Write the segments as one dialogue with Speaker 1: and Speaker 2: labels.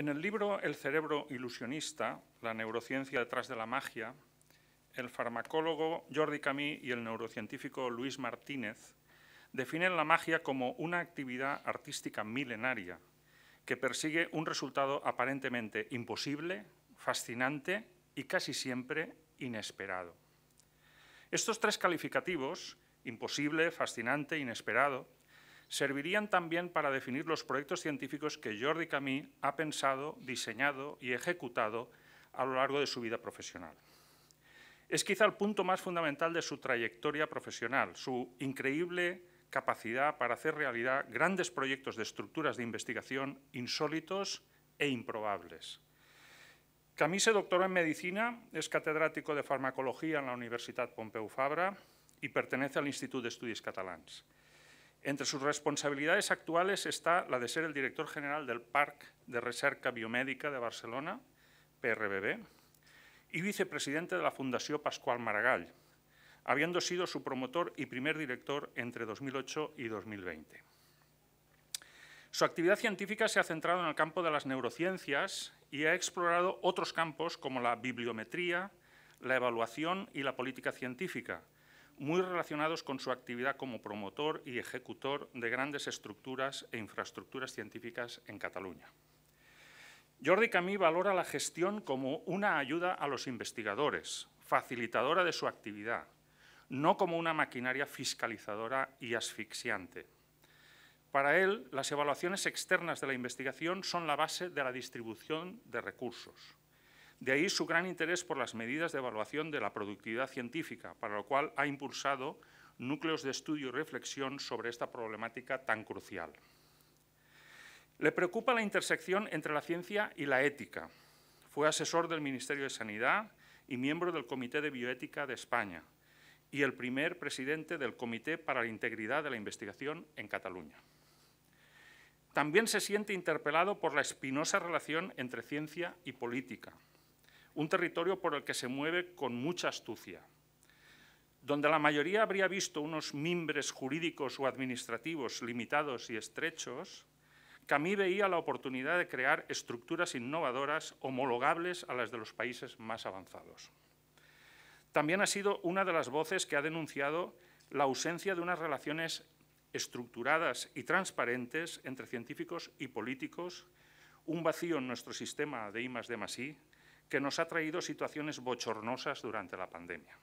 Speaker 1: En el libro El cerebro ilusionista, la neurociencia detrás de la magia, el farmacólogo Jordi Camí y el neurocientífico Luis Martínez definen la magia como una actividad artística milenaria que persigue un resultado aparentemente imposible, fascinante y casi siempre inesperado. Estos tres calificativos, imposible, fascinante, inesperado, servirían también para definir los proyectos científicos que Jordi Camí ha pensado, diseñado y ejecutado a lo largo de su vida profesional. Es quizá el punto más fundamental de su trayectoria profesional, su increíble capacidad para hacer realidad grandes proyectos de estructuras de investigación insólitos e improbables. Camí se doctoró en medicina, es catedrático de farmacología en la Universidad Pompeu Fabra y pertenece al Institut d'Estudis Catalans. Entre sus responsabilidades actuales está la de ser el director general del Parc de Recerca Biomédica de Barcelona, PRBB, y vicepresidente de la Fundación Pascual Maragall, habiendo sido su promotor y primer director entre 2008 y 2020. Su actividad científica se ha centrado en el campo de las neurociencias y ha explorado otros campos como la bibliometría, la evaluación y la política científica, muy relacionados con su actividad como promotor y ejecutor de grandes estructuras e infraestructuras científicas en Cataluña. Jordi Camí valora la gestión como una ayuda a los investigadores, facilitadora de su actividad, no como una maquinaria fiscalizadora y asfixiante. Para él, las evaluaciones externas de la investigación son la base de la distribución de recursos. De ahí su gran interés por las medidas de evaluación de la productividad científica, para lo cual ha impulsado núcleos de estudio y reflexión sobre esta problemática tan crucial. Le preocupa la intersección entre la ciencia y la ética. Fue asesor del Ministerio de Sanidad y miembro del Comité de Bioética de España y el primer presidente del Comité para la Integridad de la Investigación en Cataluña. También se siente interpelado por la espinosa relación entre ciencia y política, un territorio por el que se mueve con mucha astucia, donde la mayoría habría visto unos mimbres jurídicos o administrativos limitados y estrechos, mí veía la oportunidad de crear estructuras innovadoras homologables a las de los países más avanzados. También ha sido una de las voces que ha denunciado la ausencia de unas relaciones estructuradas y transparentes entre científicos y políticos, un vacío en nuestro sistema de I+, D+, I, que nos ha traído situaciones bochornosas durante la pandemia.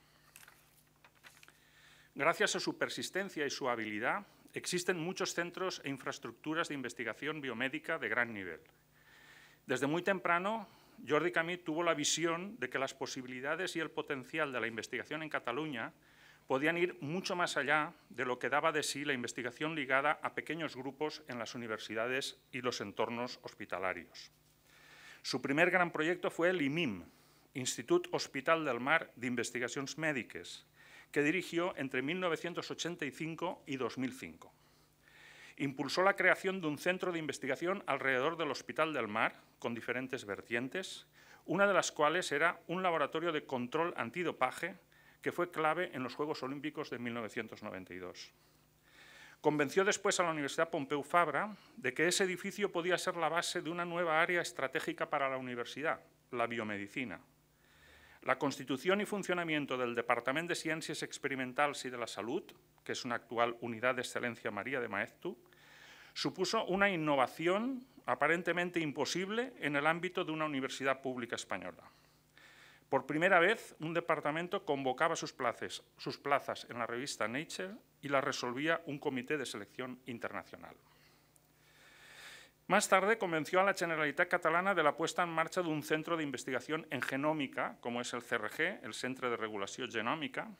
Speaker 1: Gracias a su persistencia y su habilidad, existen muchos centros e infraestructuras de investigación biomédica de gran nivel. Desde muy temprano, Jordi Camí tuvo la visión de que las posibilidades y el potencial de la investigación en Cataluña podían ir mucho más allá de lo que daba de sí la investigación ligada a pequeños grupos en las universidades y los entornos hospitalarios. Su primer gran proyecto fue el IMIM, Institut Hospital del Mar de Investigaciones Médicas, que dirigió entre 1985 y 2005. Impulsó la creación de un centro de investigación alrededor del Hospital del Mar, con diferentes vertientes, una de las cuales era un laboratorio de control antidopaje que fue clave en los Juegos Olímpicos de 1992. Convenció después a la Universidad Pompeu Fabra de que ese edificio podía ser la base de una nueva área estratégica para la universidad, la biomedicina. La constitución y funcionamiento del Departamento de Ciencias Experimentales y de la Salud, que es una actual unidad de excelencia María de Maeztu, supuso una innovación aparentemente imposible en el ámbito de una universidad pública española. Por primera vez, un departamento convocaba sus plazas, en la revista Nature y las resolvía un comité de selección internacional. Más tarde convenció a la Generalitat Catalana de la puesta en marcha de un centro de investigación en genómica, como es el CRG, el Centre de Regulación Genómica,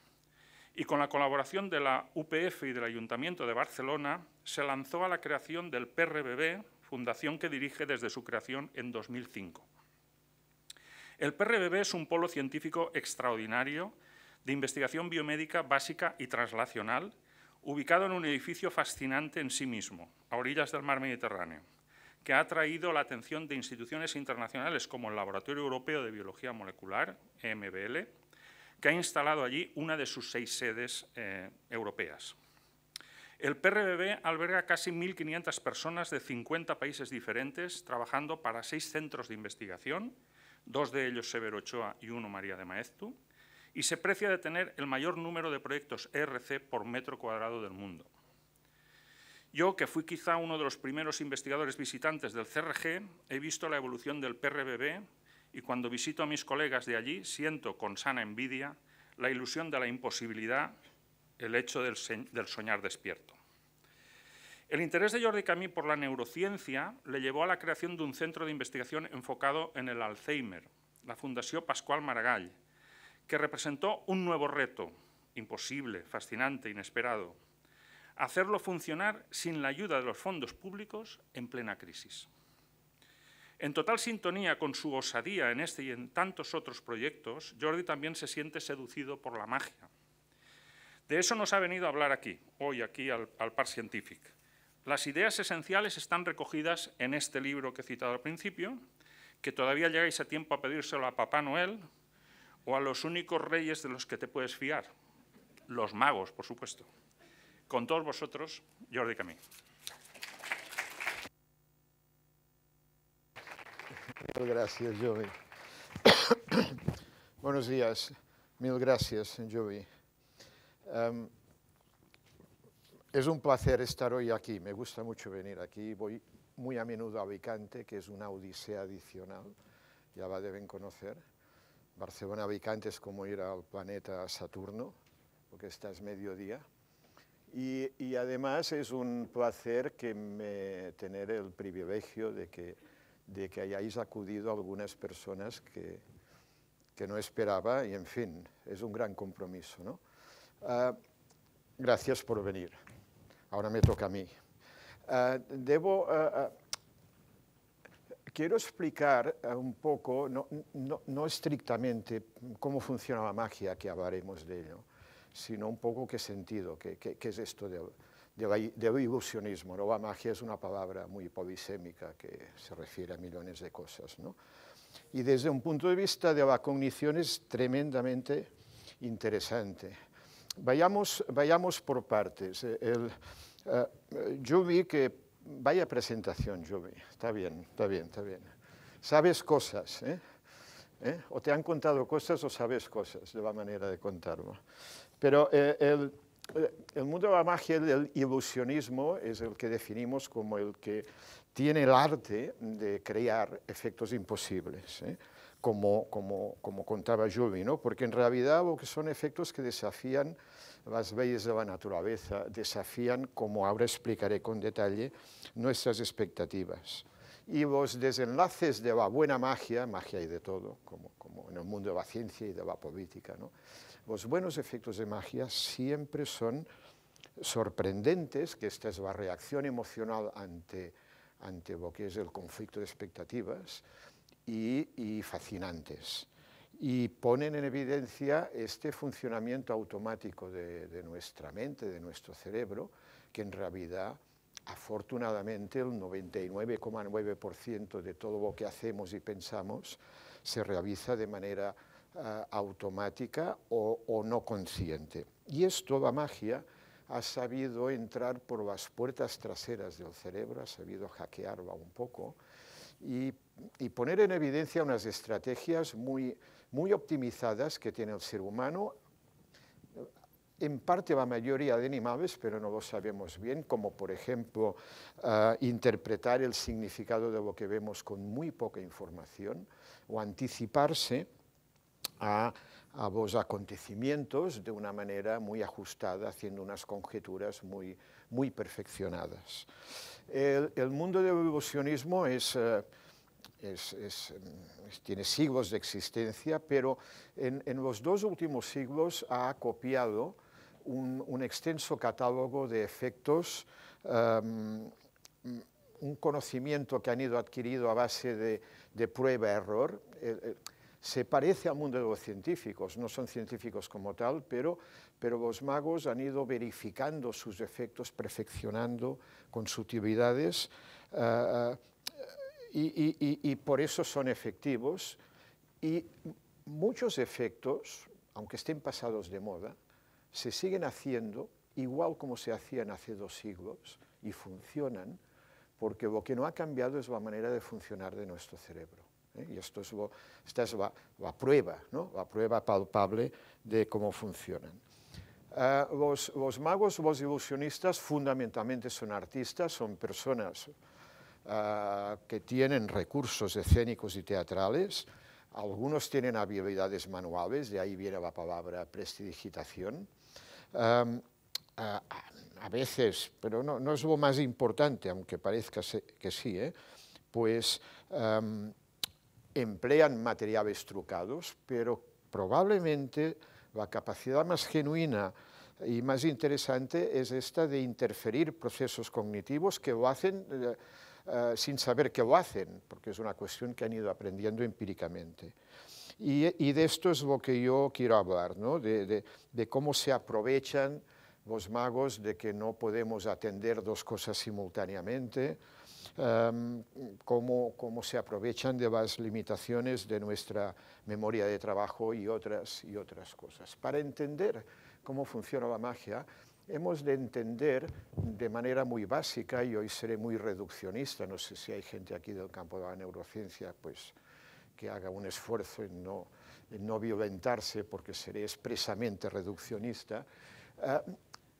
Speaker 1: y con la colaboración de la UPF y del Ayuntamiento de Barcelona se lanzó a la creación del PRBB, fundación que dirige desde su creación en 2005. El PRBB es un polo científico extraordinario de investigación biomédica básica y translacional, ubicado en un edificio fascinante en sí mismo, a orillas del mar Mediterráneo, que ha atraído la atención de instituciones internacionales como el Laboratorio Europeo de Biología Molecular, EMBL, que ha instalado allí una de sus seis sedes eh, europeas. El PRBB alberga casi 1.500 personas de 50 países diferentes trabajando para seis centros de investigación dos de ellos Severo Ochoa y uno María de Maeztu, y se precia de tener el mayor número de proyectos ERC por metro cuadrado del mundo. Yo, que fui quizá uno de los primeros investigadores visitantes del CRG, he visto la evolución del PRBB y cuando visito a mis colegas de allí siento con sana envidia la ilusión de la imposibilidad, el hecho del soñar despierto. El interés de Jordi Camí por la neurociencia le llevó a la creación de un centro de investigación enfocado en el Alzheimer, la Fundación Pascual Maragall, que representó un nuevo reto, imposible, fascinante, inesperado, hacerlo funcionar sin la ayuda de los fondos públicos en plena crisis. En total sintonía con su osadía en este y en tantos otros proyectos, Jordi también se siente seducido por la magia. De eso nos ha venido a hablar aquí, hoy aquí al, al Par Scientific. Las ideas esenciales están recogidas en este libro que he citado al principio, que todavía llegáis a tiempo a pedírselo a Papá Noel o a los únicos reyes de los que te puedes fiar, los magos, por supuesto. Con todos vosotros, Jordi Camí.
Speaker 2: Mil gracias, Buenos días. Mil gracias, Jordi. Es un placer estar hoy aquí, me gusta mucho venir aquí, voy muy a menudo a Vicante, que es una odisea adicional, ya la deben conocer. barcelona vicante es como ir al planeta Saturno, porque esta es mediodía. Y, además es un placer que me, tener el privilegio de que, de que hayáis acudido a algunas personas que, que, no esperaba y en fin, es un gran compromiso. ¿no? Ah, gracias por venir. Ahora me toca a mí. Ah, debo, ah, ah, quiero explicar un poco, no, estrictamente cómo funciona la magia, que hablaremos de ello, sino un poco qué sentido, qué, es esto de, de ilusionismo. La magia es una palabra muy polisémica que se refiere a millones de cosas. Y desde un punto de vista de la cognición es tremendamente interesante. Vayamos, vayamos por partes. Eh, el, eh, yo vi que, vaya presentación, yo vi, está bien, está bien, está bien. Sabes cosas, ¿eh? O te han contado cosas o sabes cosas, de la manera de contarlo. Pero el, mundo de la magia, el ilusionismo, es el que definimos como el que tiene el arte de crear efectos imposibles como, como, como contaba Jovi, ¿no? porque en realidad que son efectos que desafían las leyes de la naturaleza, desafían, como ahora explicaré con detalle, nuestras expectativas. Y los desenlaces de la buena magia, magia y de todo, como, como en el mundo de la ciencia y de la política, ¿no? los buenos efectos de magia siempre son sorprendentes, que esta es la reacción emocional ante, ante lo que es el conflicto de expectativas, y, fascinantes y ponen en evidencia este funcionamiento automático de, nuestra mente, de nuestro cerebro, que en realidad, afortunadamente, el 99,9% de todo lo que hacemos y pensamos se realiza de manera eh, automática o, no consciente. Y esto, la magia, ha sabido entrar por las puertas traseras del cerebro, ha sabido hackearla un poco, y, poner en evidencia unas estrategias muy, muy optimizadas que tiene el ser humano en parte la mayoría de animales, pero no lo sabemos bien, como por ejemplo ah, interpretar el significado de lo que vemos con muy poca información o anticiparse a, a los acontecimientos de una manera muy ajustada, haciendo unas conjeturas muy, muy perfeccionadas. El, mundo del evolucionismo eh, es, tiene siglos de existencia, pero en, los dos últimos siglos ha copiado un, extenso catálogo de efectos em, un conocimiento que han ido adquirido a base de prueba-error se parece al mundo de los científicos, no son científicos como tal, pero, pero los magos han ido verificando sus efectos, perfeccionando con sutilidades eh, eh, y por eso son efectivos. Y muchos efectos, aunque estén pasados de moda, se siguen haciendo igual como se hacían hace dos siglos y funcionan porque lo que no ha cambiado es la manera de funcionar de nuestro cerebro. ¿eh? Y esto es, esta es la, prueba, ¿no? la prueba palpable de cómo funcionan. Ah, los, los, magos, los ilusionistas, fundamentalmente son artistas, son personas ah, que tienen recursos escénicos y teatrales. Algunos tienen habilidades manuales, de ahí viene la palabra prestidigitación. a, veces, pero no, no, es lo más importante, aunque parezca que sí, ¿eh? pues emplean materiales trucados, pero probablemente la capacidad más genuina y más interesante es esta de interferir procesos cognitivos que lo hacen eh, eh, sin saber que lo hacen, porque es una cuestión que han ido aprendiendo empíricamente. Y, de esto es lo que yo quiero hablar, ¿no? de cómo se aprovechan los magos de que no podemos atender dos cosas simultáneamente, Em, cómo, cómo, se aprovechan de las limitaciones de nuestra memoria de trabajo y otras, y otras cosas. Para entender cómo funciona la magia, hemos de entender de manera muy básica, y hoy seré muy reduccionista, no sé si hay gente aquí del campo de la neurociencia pues, que haga un esfuerzo en no, no violentarse porque seré expresamente reduccionista, eh,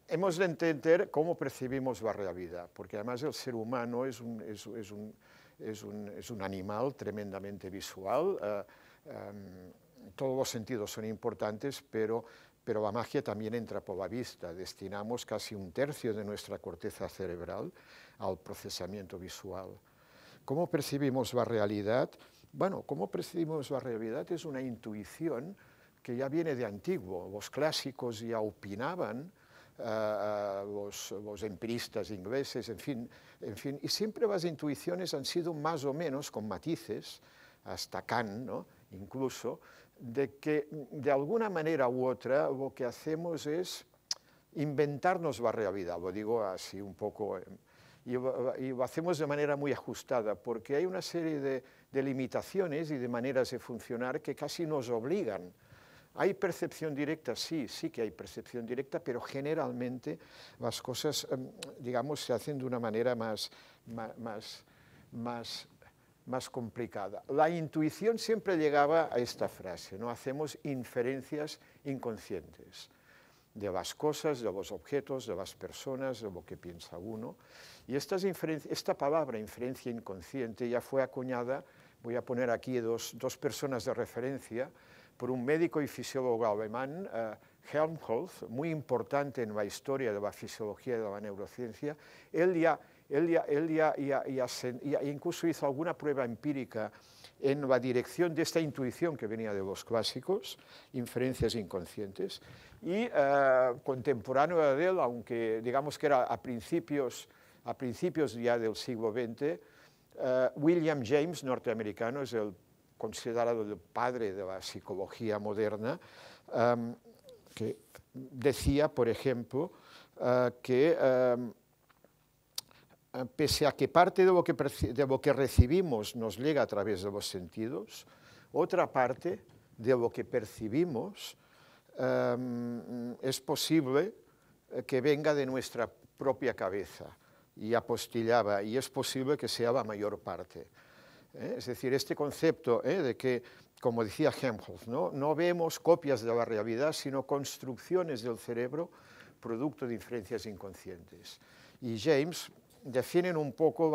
Speaker 2: hemos de entender cómo percibimos la realidad, porque además el ser humano es un, animal tremendamente visual, eh, em, todos los sentidos son importantes, pero, pero la magia también entra por la vista, destinamos casi un tercio de nuestra corteza cerebral al procesamiento visual. ¿Cómo percibimos la realidad? Bueno, cómo percibimos la realidad es una intuición que ya viene de antiguo. Los clásicos ya opinaban los, empiristas ingleses, en fin, en fin. Y siempre las intuiciones han sido más o menos, con matices, hasta Kant, incluso, de que de alguna manera u otra lo que hacemos es inventarnos la realidad, lo digo así un poco, eh, y lo, hacemos de manera muy ajustada, porque hay una serie de, de limitaciones y de maneras de funcionar que casi nos obligan ¿Hay percepción directa? Sí, sí que hay percepción directa, pero generalmente las cosas, em, digamos, se hacen de una manera más, complicada. La intuición siempre llegaba a esta frase, ¿no? Hacemos inferencias inconscientes de las cosas, de los objetos, de las personas, de lo que piensa uno. Y esta palabra, inferencia inconsciente, ya fue acuñada, voy a poner aquí dos personas de referencia, por un médico y fisiólogo alemán, eh, Helmholtz, muy importante en la historia de la fisiología y de la neurociencia, él ya, él ya, él ya, incluso hizo alguna prueba empírica en la dirección de esta intuición que venía de los clásicos, inferencias inconscientes, y eh, contemporáneo de él, aunque digamos que era a principios, a principios ya del siglo XX, eh, William James, norteamericano, es el considerado el padre de la psicología moderna, em, que decía, por ejemplo, eh, que em, eh, pese a que parte de lo que, recibimos nos llega a través de los sentidos, otra parte de lo que percibimos em, es posible eh, que venga de nuestra propia cabeza y apostillaba, y es posible que sea la mayor parte. ¿eh? Es decir, este concepto ¿eh? de que, como decía Helmholtz, ¿no? vemos copias de la realidad, sino construcciones del cerebro producto de inferencias inconscientes. Y James definen un poco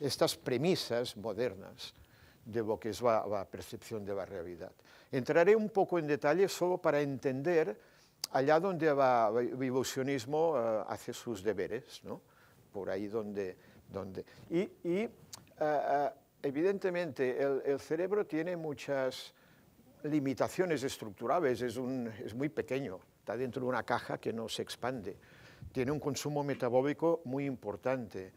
Speaker 2: estas premisas modernas de lo que es la, percepción de la realidad. Entraré un poco en detalle solo para entender allá donde el evolucionismo eh, hace sus deberes, por ahí donde... Y, evidentemente, el, cerebro tiene muchas limitaciones estructurales, es, muy pequeño, está dentro de una caja que no se expande, tiene un consumo metabólico muy importante.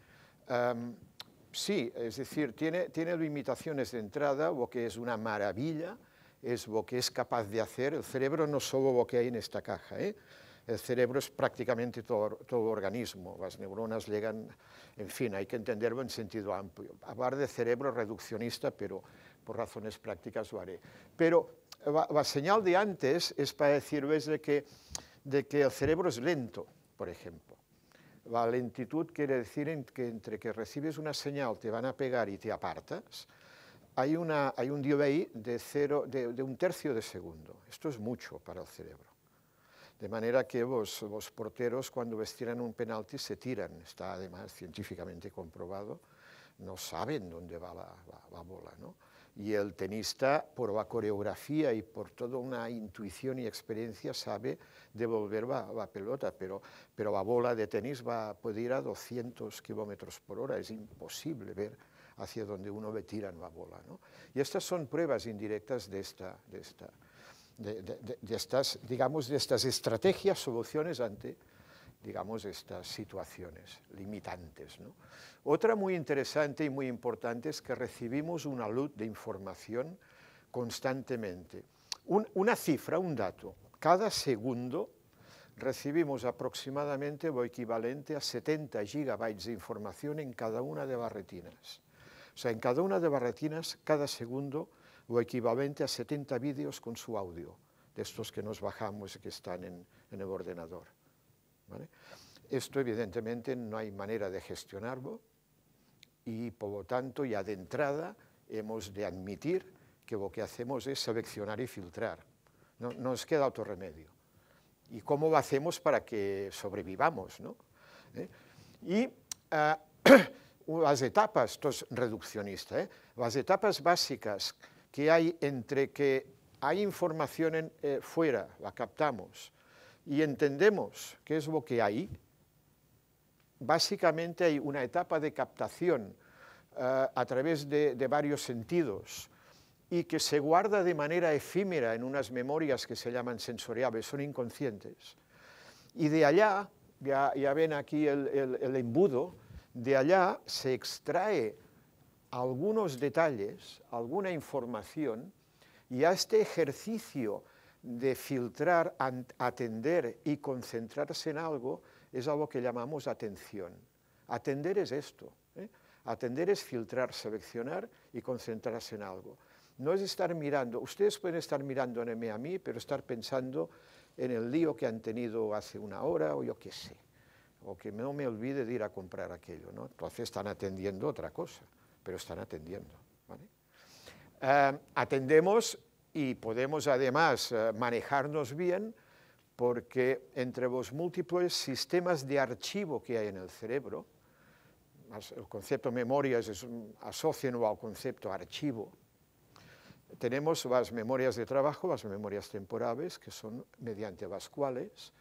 Speaker 2: sí, es decir, tiene, limitaciones de entrada, lo que es una maravilla, es lo que es capaz de hacer, el cerebro no solo lo que hay en esta caja, ¿eh? El cerebro es prácticamente todo, organismo, las neuronas llegan, en fin, hay que entenderlo en sentido amplio. Hablar de cerebro reduccionista, pero por razones prácticas lo haré. Pero la, señal de antes es para decirles de que, de que el cerebro es lento, por ejemplo. La lentitud quiere decir que entre que recibes una señal, te van a pegar y te apartas, hay, un delay de, cero, de un tercio de segundo. Esto es mucho para el cerebro. De manera que los, porteros cuando les un penalti se tiran, está además científicamente comprobado, no saben dónde va la, bola. ¿no? Y el tenista, por la coreografía y por toda una intuición y experiencia, sabe devolver la, pelota, pero, pero la bola de tenis va, puede ir a 200 kilómetros por hora, es imposible ver hacia dónde uno ve tiran la bola. ¿no? Y estas son pruebas indirectas de esta... De esta de, estas, digamos, de estas estrategias, soluciones ante digamos, estas situaciones limitantes. Otra muy interesante y muy importante es que recibimos una luz de información constantemente. una cifra, un dato. Cada segundo recibimos aproximadamente o equivalente a 70 gigabytes de información en cada una de las retinas. O sea, en cada una de las retinas, cada segundo o equivalente a 70 vídeos con su audio, de estos que nos bajamos y que están en, en el ordenador. Esto evidentemente no hay manera de gestionarlo y por lo tanto ya de entrada hemos de admitir que lo que hacemos es seleccionar y filtrar. No, nos queda otro remedio. ¿Y cómo lo hacemos para que sobrevivamos? ¿no? ¿Eh? Y ah, las etapas, esto es reduccionista, ¿eh? las etapas básicas que hay entre que hay información eh, fuera, la captamos, y entendemos qué es lo que hay, básicamente hay una etapa de captación eh, a través de, varios sentidos y que se guarda de manera efímera en unas memorias que se llaman sensoriales, son inconscientes. Y de allá, ya, ven aquí el embudo, de allá se extrae algunos detalles, alguna información y a este ejercicio de filtrar, atender y concentrarse en algo es algo que llamamos atención. Atender es esto. ¿eh? Atender es filtrar, seleccionar y concentrarse en algo. No es estar mirando, ustedes pueden estar mirando a mí, pero estar pensando en el lío que han tenido hace una hora o yo qué sé, o que no me olvide de ir a comprar aquello, Entonces están atendiendo otra cosa pero están atendiendo. Eh, atendemos y podemos además eh, manejarnos bien porque entre los múltiples sistemas de archivo que hay en el cerebro, el concepto memoria es asociado al concepto archivo, tenemos las memorias de trabajo, las memorias temporales, que son mediante las cuales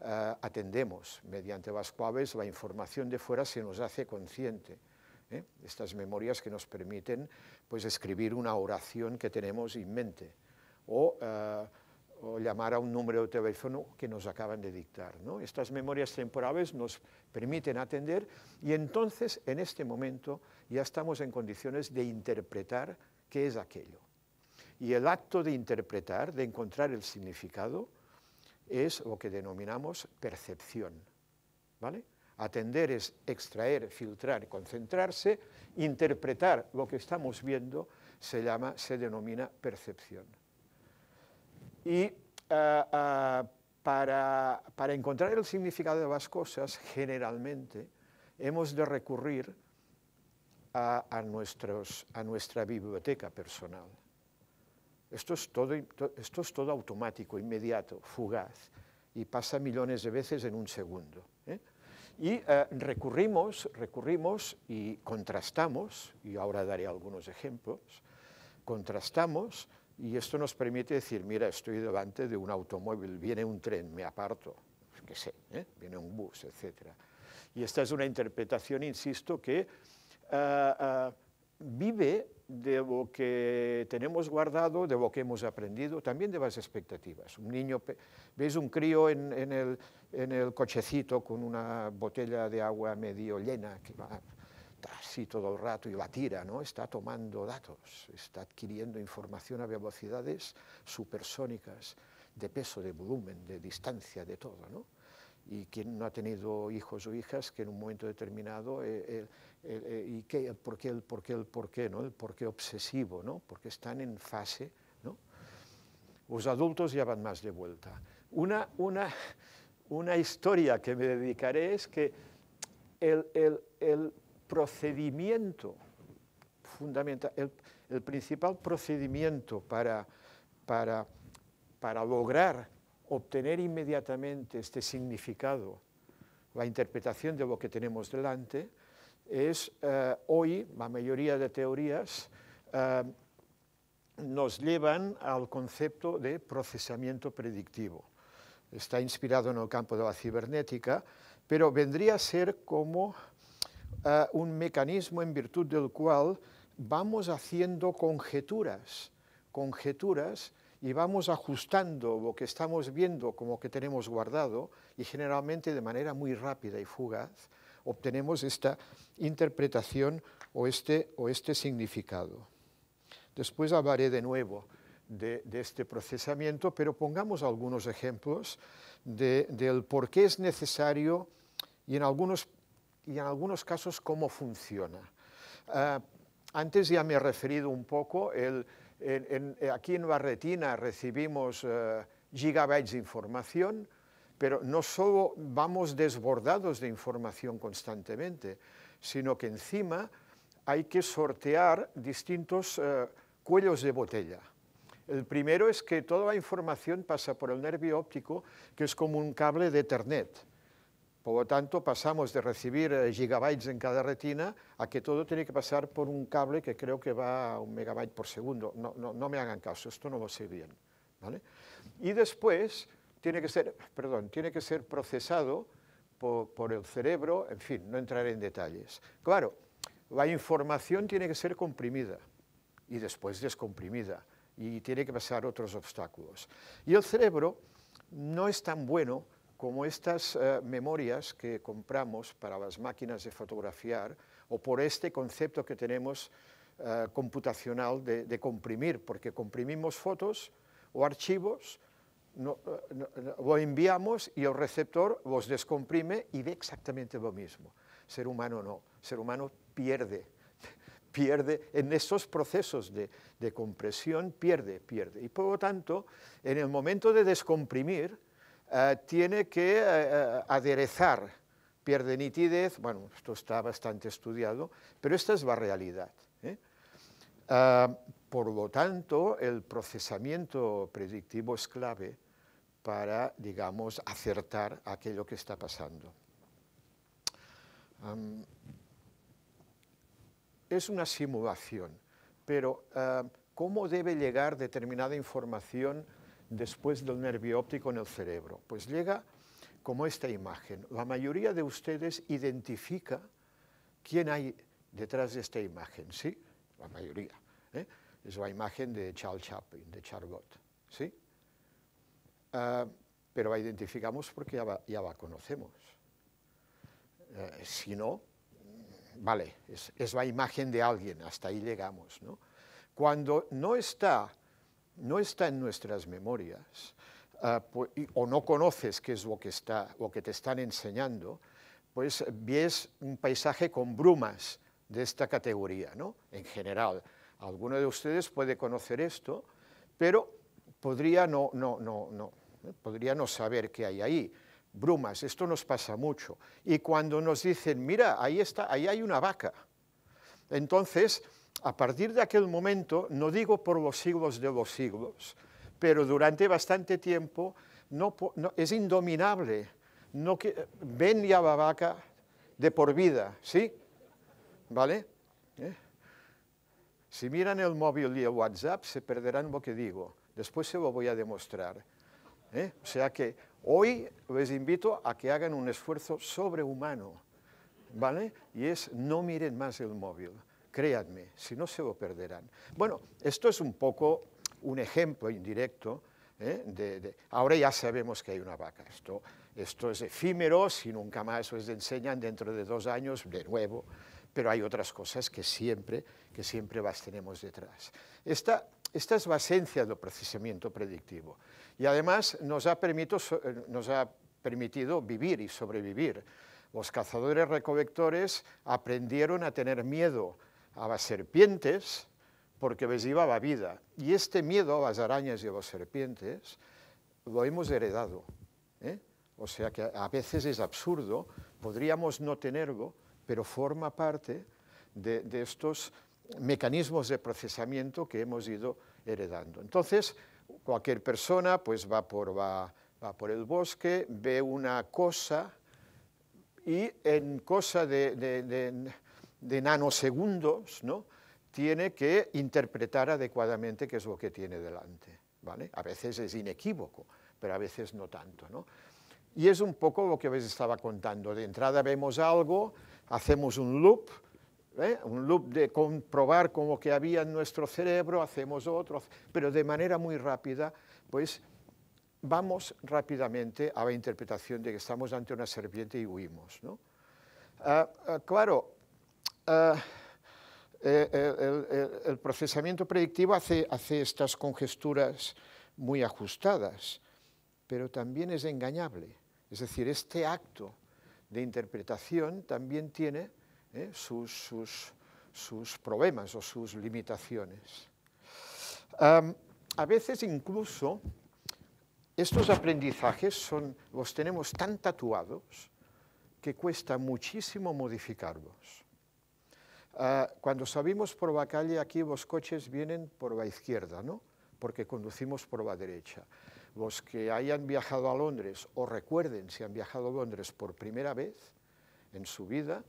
Speaker 2: eh, atendemos, mediante las cuales la información de fuera se nos hace consciente ¿eh? estas memorias que nos permiten pues, escribir una oración que tenemos en mente o, eh, llamar a un número de teléfono que nos acaban de dictar. Estas memorias temporales nos permiten atender y entonces en este momento ya estamos en condiciones de interpretar qué es aquello. Y el acto de interpretar, de encontrar el significado, es lo que denominamos percepción. ¿Vale? Atender es extraer, filtrar, concentrarse, interpretar lo que estamos viendo se llama, se denomina percepción. Y ah, ah, para, encontrar el significado de las cosas, generalmente hemos de recurrir a, a, a nuestra biblioteca personal. Esto es, todo, esto es todo automático, inmediato, fugaz, y pasa millones de veces en un segundo. Y eh, recurrimos, recurrimos y contrastamos, y ahora daré algunos ejemplos, contrastamos y esto nos permite decir, mira, estoy delante de un automóvil, viene un tren, me aparto, pues, qué sé, ¿eh? viene un bus, etc. Y esta es una interpretación, insisto, que eh, vive de lo que tenemos guardado, de lo que hemos aprendido, también de las expectativas. Un niño, veis, un crío en, el, cochecito con una botella de agua medio llena que va así todo el rato y la tira, ¿no? Está tomando datos, está adquiriendo información a velocidades supersónicas, de peso, de volumen, de distancia, de todo, Y quien no ha tenido hijos o hijas que en un momento determinado... Eh, eh, y qué, por qué, el por qué, el por qué, ¿no? el por qué obsesivo, ¿no? porque están en fase. ¿no? Los adultos ya van más de vuelta. Una, una, una historia que me dedicaré es que el, el procedimiento fundamental, el, principal procedimiento para, para, para lograr obtener inmediatamente este significado, la interpretación de lo que tenemos delante, es eh, hoy la mayoría de teorías eh, nos llevan al concepto de procesamiento predictivo. Está inspirado en el campo de la cibernética, pero vendría a ser como eh, un mecanismo en virtud del cual vamos haciendo conjeturas, conjeturas y vamos ajustando lo que estamos viendo como que tenemos guardado y generalmente de manera muy rápida y fugaz obtenemos esta interpretación este, o este, significado. Después hablaré de nuevo de, este procesamiento, pero pongamos algunos ejemplos del por qué es necesario y en algunos, y en algunos casos cómo funciona. Ah, antes ya me he referido un poco, aquí en Barretina recibimos ah, gigabytes de información, pero no solo vamos desbordados de información constantemente, sino que encima hay que sortear distintos eh, cuellos de botella. El primero es que toda la información pasa por el nervio óptico, que es como un cable de Ethernet. Por lo tanto, pasamos de recibir eh, gigabytes en cada retina a que todo tiene que pasar por un cable que creo que va a un megabyte por segundo. No, no, me hagan caso, esto no lo sé bien. ¿vale? Y después, tiene que ser, perdón, tiene que ser procesado por, el cerebro, en fin, no entraré en detalles. Claro, la información tiene que ser comprimida y después descomprimida y tiene que pasar otros obstáculos. Y el cerebro no es tan bueno como estas eh, memorias que compramos para las máquinas de fotografiar o por este concepto que tenemos eh, computacional de, comprimir, porque comprimimos fotos o archivos no, lo enviamos y el receptor vos descomprime y ve exactamente lo mismo. Ser humano no, ser humano pierde, pierde en esos procesos de, compresión, pierde, pierde. Y por lo tanto, en el momento de descomprimir, eh, tiene que eh, eh, aderezar, pierde nitidez, bueno, esto está bastante estudiado, pero esta es la realidad. Ah, por lo tanto, el procesamiento predictivo es clave para, digamos, acertar aquello que está pasando. es una simulación, pero ¿cómo debe llegar determinada información después del nervio óptico en el cerebro? Pues llega como esta imagen. La mayoría de ustedes identifica quién hay detrás de esta imagen, ¿sí? La mayoría. ¿eh? es la imagen de Charles Chaplin, de Chargot. ¿sí? Ah, pero la identificamos porque ya, la conocemos. Eh, si no, vale, es, la imagen de alguien, hasta ahí llegamos. ¿no? Cuando no está, no está en nuestras memorias, ah, pues, o no conoces qué es lo que, está, lo que te están enseñando, pues ves un paisaje con brumas de esta categoría, ¿no? en general, Alguno de ustedes puede conocer esto, pero podría no, no, no, saber qué hay ahí. Brumas, esto nos pasa mucho. Y cuando nos dicen, mira, ahí está, ahí hay una vaca. Entonces, a partir de aquel momento, no digo por los siglos de los siglos, pero durante bastante tiempo no, es indominable. No ven ya la vaca de por vida, ¿sí? ¿Vale? Si miran el móvil y el WhatsApp, se perderán lo que digo. Después se lo voy a demostrar. ¿eh? O sea que hoy les invito a que hagan un esfuerzo sobrehumano, ¿vale? Y es no miren más el móvil, créanme, si no se lo perderán. Bueno, esto es un poco un ejemplo indirecto. ¿eh? De, ahora ya sabemos que hay una vaca, esto, esto es efímero, si nunca más les enseñan dentro de dos años, de nuevo, pero hay otras cosas que siempre, que siempre las tenemos detrás. Esta, es la esencia del procesamiento predictivo y además eh, nos ha, permitido vivir y sobrevivir. Los cazadores recolectores aprendieron a tener miedo a las serpientes porque les llevaba vida. Y este miedo a las arañas y a las serpientes lo hemos heredado. ¿eh? O sea que a veces es absurdo, podríamos no tenerlo, pero forma parte de, estos mecanismos de procesamiento que hemos ido heredando. Entonces, cualquier persona pues, va, por, va, va por el bosque, ve una cosa y en cosa de, de, nanosegundos ¿no? tiene que interpretar adecuadamente qué es lo que tiene delante. ¿vale? A veces es inequívoco, pero a veces no tanto. ¿no? Y es un poco lo que os estaba contando. De entrada vemos algo, hacemos un loop, ¿eh? un loop de comprobar cómo que había en nuestro cerebro, hacemos otro, pero de manera muy rápida, pues vamos rápidamente a la interpretación de que estamos ante una serpiente y huimos. Ah, ah, claro, ah, eh, eh, el, procesamiento predictivo hace, hace estas congesturas muy ajustadas, pero también es engañable. Es decir, este acto de interpretación también tiene eh, sus, problemas o sus limitaciones. a veces incluso estos aprendizajes son, los tenemos tan tatuados que cuesta muchísimo modificarlos. Ah, cuando salimos por la calle, aquí los coches vienen por la izquierda, ¿no? porque conducimos por la derecha. Los que hayan viajado a Londres o recuerden si han viajado a Londres por primera vez en su vida,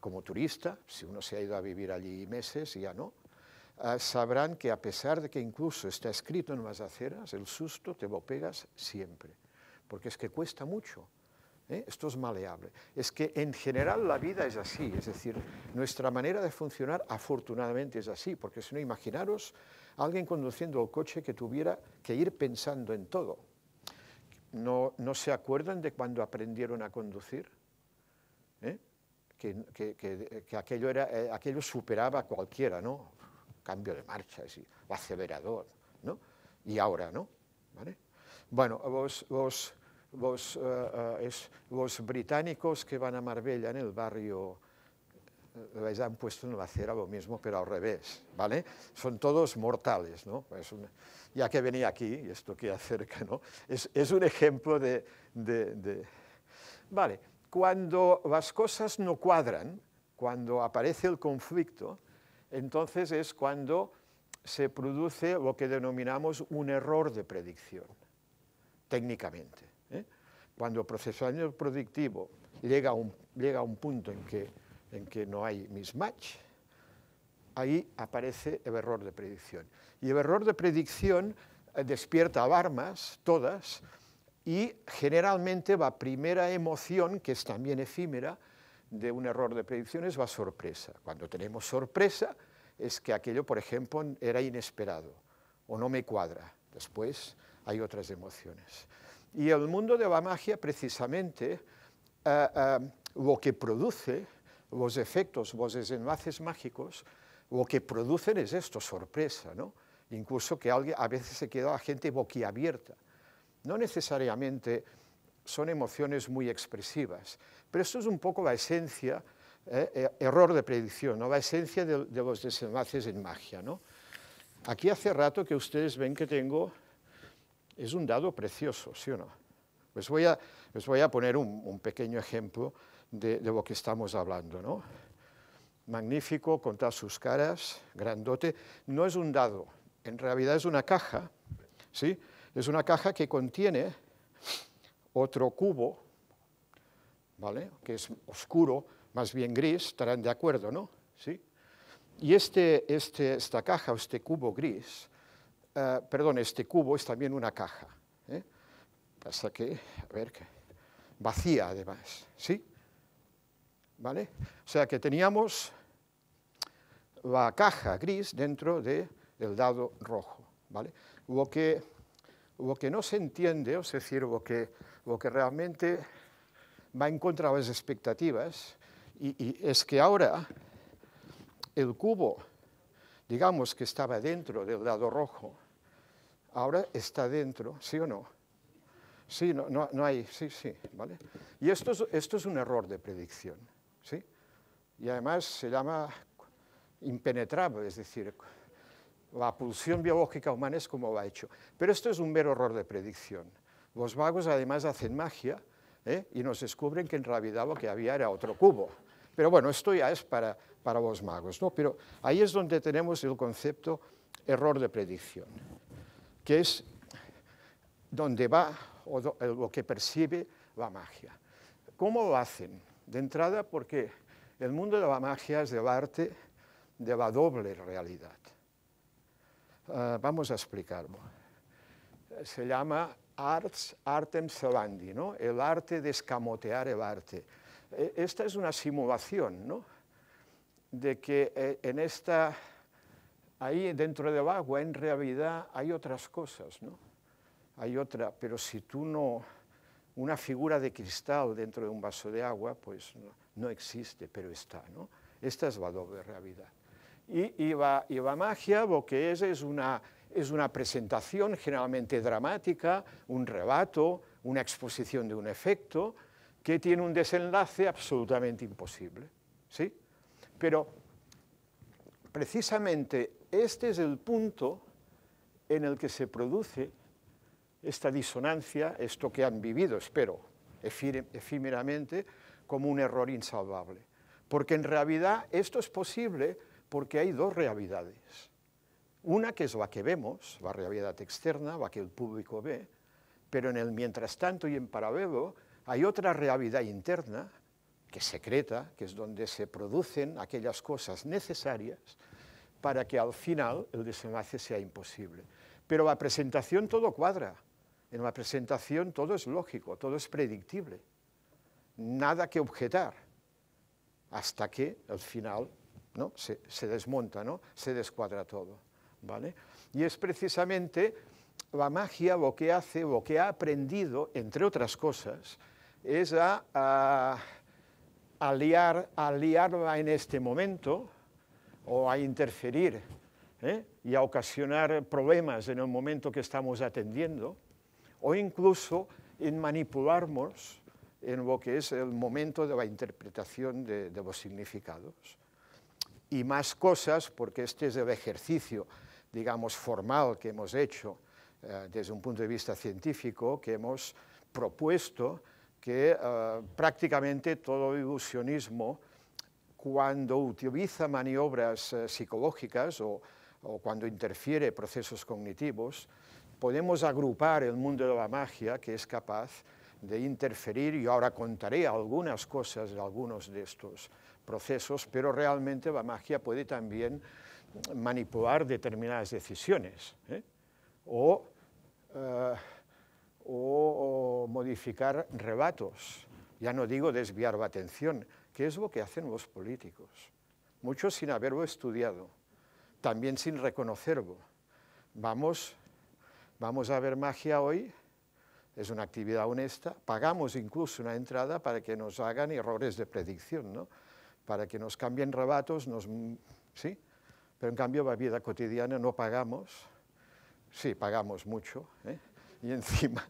Speaker 2: como turista, si uno se ha ido a vivir allí meses, ya no, ah, sabrán que a pesar de que incluso está escrito en las aceras, el susto te lo pegas siempre, porque es que cuesta mucho. ¿eh? Esto es maleable. Es que en general la vida es así, es decir, nuestra manera de funcionar afortunadamente es así, porque si no, imaginaros alguien conduciendo el coche que tuviera que ir pensando en todo. ¿No, se acuerdan de cuando aprendieron a conducir? ¿eh? Que, aquello, era, eh, aquello superaba a cualquiera, ¿no? Cambio de marcha, o acelerador, ¿no? Y ahora, ¿no? Bueno, vos vos vos los eh, británicos que van a Marbella en el barrio les eh, eh, han puesto en la cera lo mismo, pero al revés, ¿vale? Son todos mortales, ¿no? ya que venía aquí, y esto que acerca, ¿no? Es, un ejemplo de, Vale, cuando las cosas no cuadran, cuando aparece el conflicto, entonces es cuando se produce lo que denominamos un error de predicción, técnicamente. ¿eh? Cuando el proceso predictivo llega a, llega a un punto en que en que no hay mismatch, ahí aparece el error de predicción. Y el error de predicción eh, despierta alarmas, todas, y generalmente la primera emoción, que es también efímera, de un error de predicción es la sorpresa. Cuando tenemos sorpresa es que aquello, por ejemplo, era inesperado o no me cuadra. Después hay otras emociones. Y el mundo de la magia, precisamente, eh, eh, lo que produce los efectos, los desenlaces mágicos, lo que producen es esto, sorpresa, ¿no? Incluso que a veces se queda la gente boquiabierta. No necesariamente son emociones muy expresivas, pero esto es un poco la esencia, eh, eh, error de predicción, la esencia de, los desenlaces en magia. ¿no? Aquí hace rato que ustedes ven que tengo, es un dado precioso, ¿sí o no? Les voy a, les voy a poner un pequeño ejemplo de, lo que estamos hablando. ¿no? Magnífico, con todas sus caras, grandote. No es un dado, en realidad es una caja, ¿sí? Es una caja que contiene otro cubo, ¿vale? Que es oscuro, más bien gris, estarán de acuerdo, ¿no? ¿Sí? Y este, este esta caja, este cubo gris, eh, perdón, este cubo es también una caja. ¿eh? que, a ver, vacía además, ¿sí? O sea que teníamos la caja gris dentro del dado rojo, ¿vale? Lo que, que no se entiende, es decir, lo que, lo que realmente va en contra de las expectativas, y, es que ahora el cubo, digamos que estaba dentro del dado rojo, ahora está dentro, ¿sí o no? Sí, no, no, hay, sí, sí, ¿vale? Y esto esto es un error de predicción. Y además se llama impenetrable, es decir, la pulsión biológica humana es como va ha hecho. Pero esto es un mero error de predicción. Los magos además hacen magia ¿eh? y nos descubren que en realidad lo que había era otro cubo. Pero bueno, esto ya es para, para los magos, ¿no? Pero ahí es donde tenemos el concepto error de predicción, que es donde va o lo que percibe la magia. ¿Cómo lo hacen? De entrada porque el mundo de la magia es el arte de la doble realidad. Ah, vamos a explicarlo. Se llama arts artem celandi, ¿no? el arte de escamotear el arte. E, esta es una simulación, de que eh, en esta, ahí dentro del agua en realidad hay otras cosas, ¿no? hay otra, pero si tú no una figura de cristal dentro de un vaso de agua, pues no, existe, pero está. ¿no? Esta es la doble realidad. Y, va magia lo que es es una, es una presentación generalmente dramática, un rebato, una exposición de un efecto que tiene un desenlace absolutamente imposible. ¿sí? Pero precisamente este es el punto en el que se produce esta disonancia, esto que han vivido, espero, efímeramente, como un error insalvable. Porque en realidad esto es posible porque hay dos realidades. Una que es la que vemos, la realidad externa, la que el público ve, pero en el mientras tanto y en paralelo hay otra realidad interna, que es secreta, que es donde se producen aquellas cosas necesarias para que al final el desenlace sea imposible. Pero la presentación todo cuadra, en una presentación todo es lógico, todo es predictible. Nada que objetar hasta que al final se, desmonta, se descuadra todo. ¿vale? Y es precisamente la magia lo que hace, lo que ha aprendido, entre otras cosas, es a, a, liarla en este momento o a interferir ¿eh? y a ocasionar problemas en el momento que estamos atendiendo o incluso en manipularnos en lo que es el momento de la interpretación de, los significados. Y más cosas, porque este es el ejercicio, digamos, formal que hemos hecho eh, desde un punto de vista científico, que hemos propuesto que eh, prácticamente todo ilusionismo, cuando utiliza maniobras eh, psicológicas o, cuando interfiere procesos cognitivos, podemos agrupar el mundo de la magia que es capaz de interferir, y ahora contaré algunas cosas de algunos de estos procesos, pero realmente la magia puede también manipular determinadas decisiones ¿eh? Eh, o, o modificar rebatos, ya no digo desviar la atención, que es lo que hacen los políticos, muchos sin haberlo estudiado, también sin reconocerlo. Vamos Vamos a ver magia hoy, es una actividad honesta, pagamos incluso una entrada para que nos hagan errores de predicción, ¿no? para que nos cambien rebatos, ¿sí? pero en cambio la vida cotidiana no pagamos, sí, pagamos mucho, ¿eh? y encima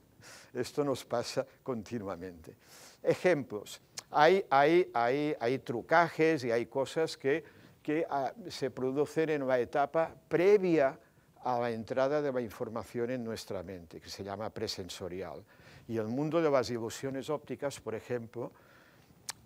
Speaker 2: esto nos pasa continuamente. Ejemplos, hay, hay, hay, hay trucajes y hay cosas que, que ah, se producen en la etapa previa a la entrada de la información en nuestra mente, que se llama presensorial. Y el mundo de las ilusiones ópticas, por ejemplo,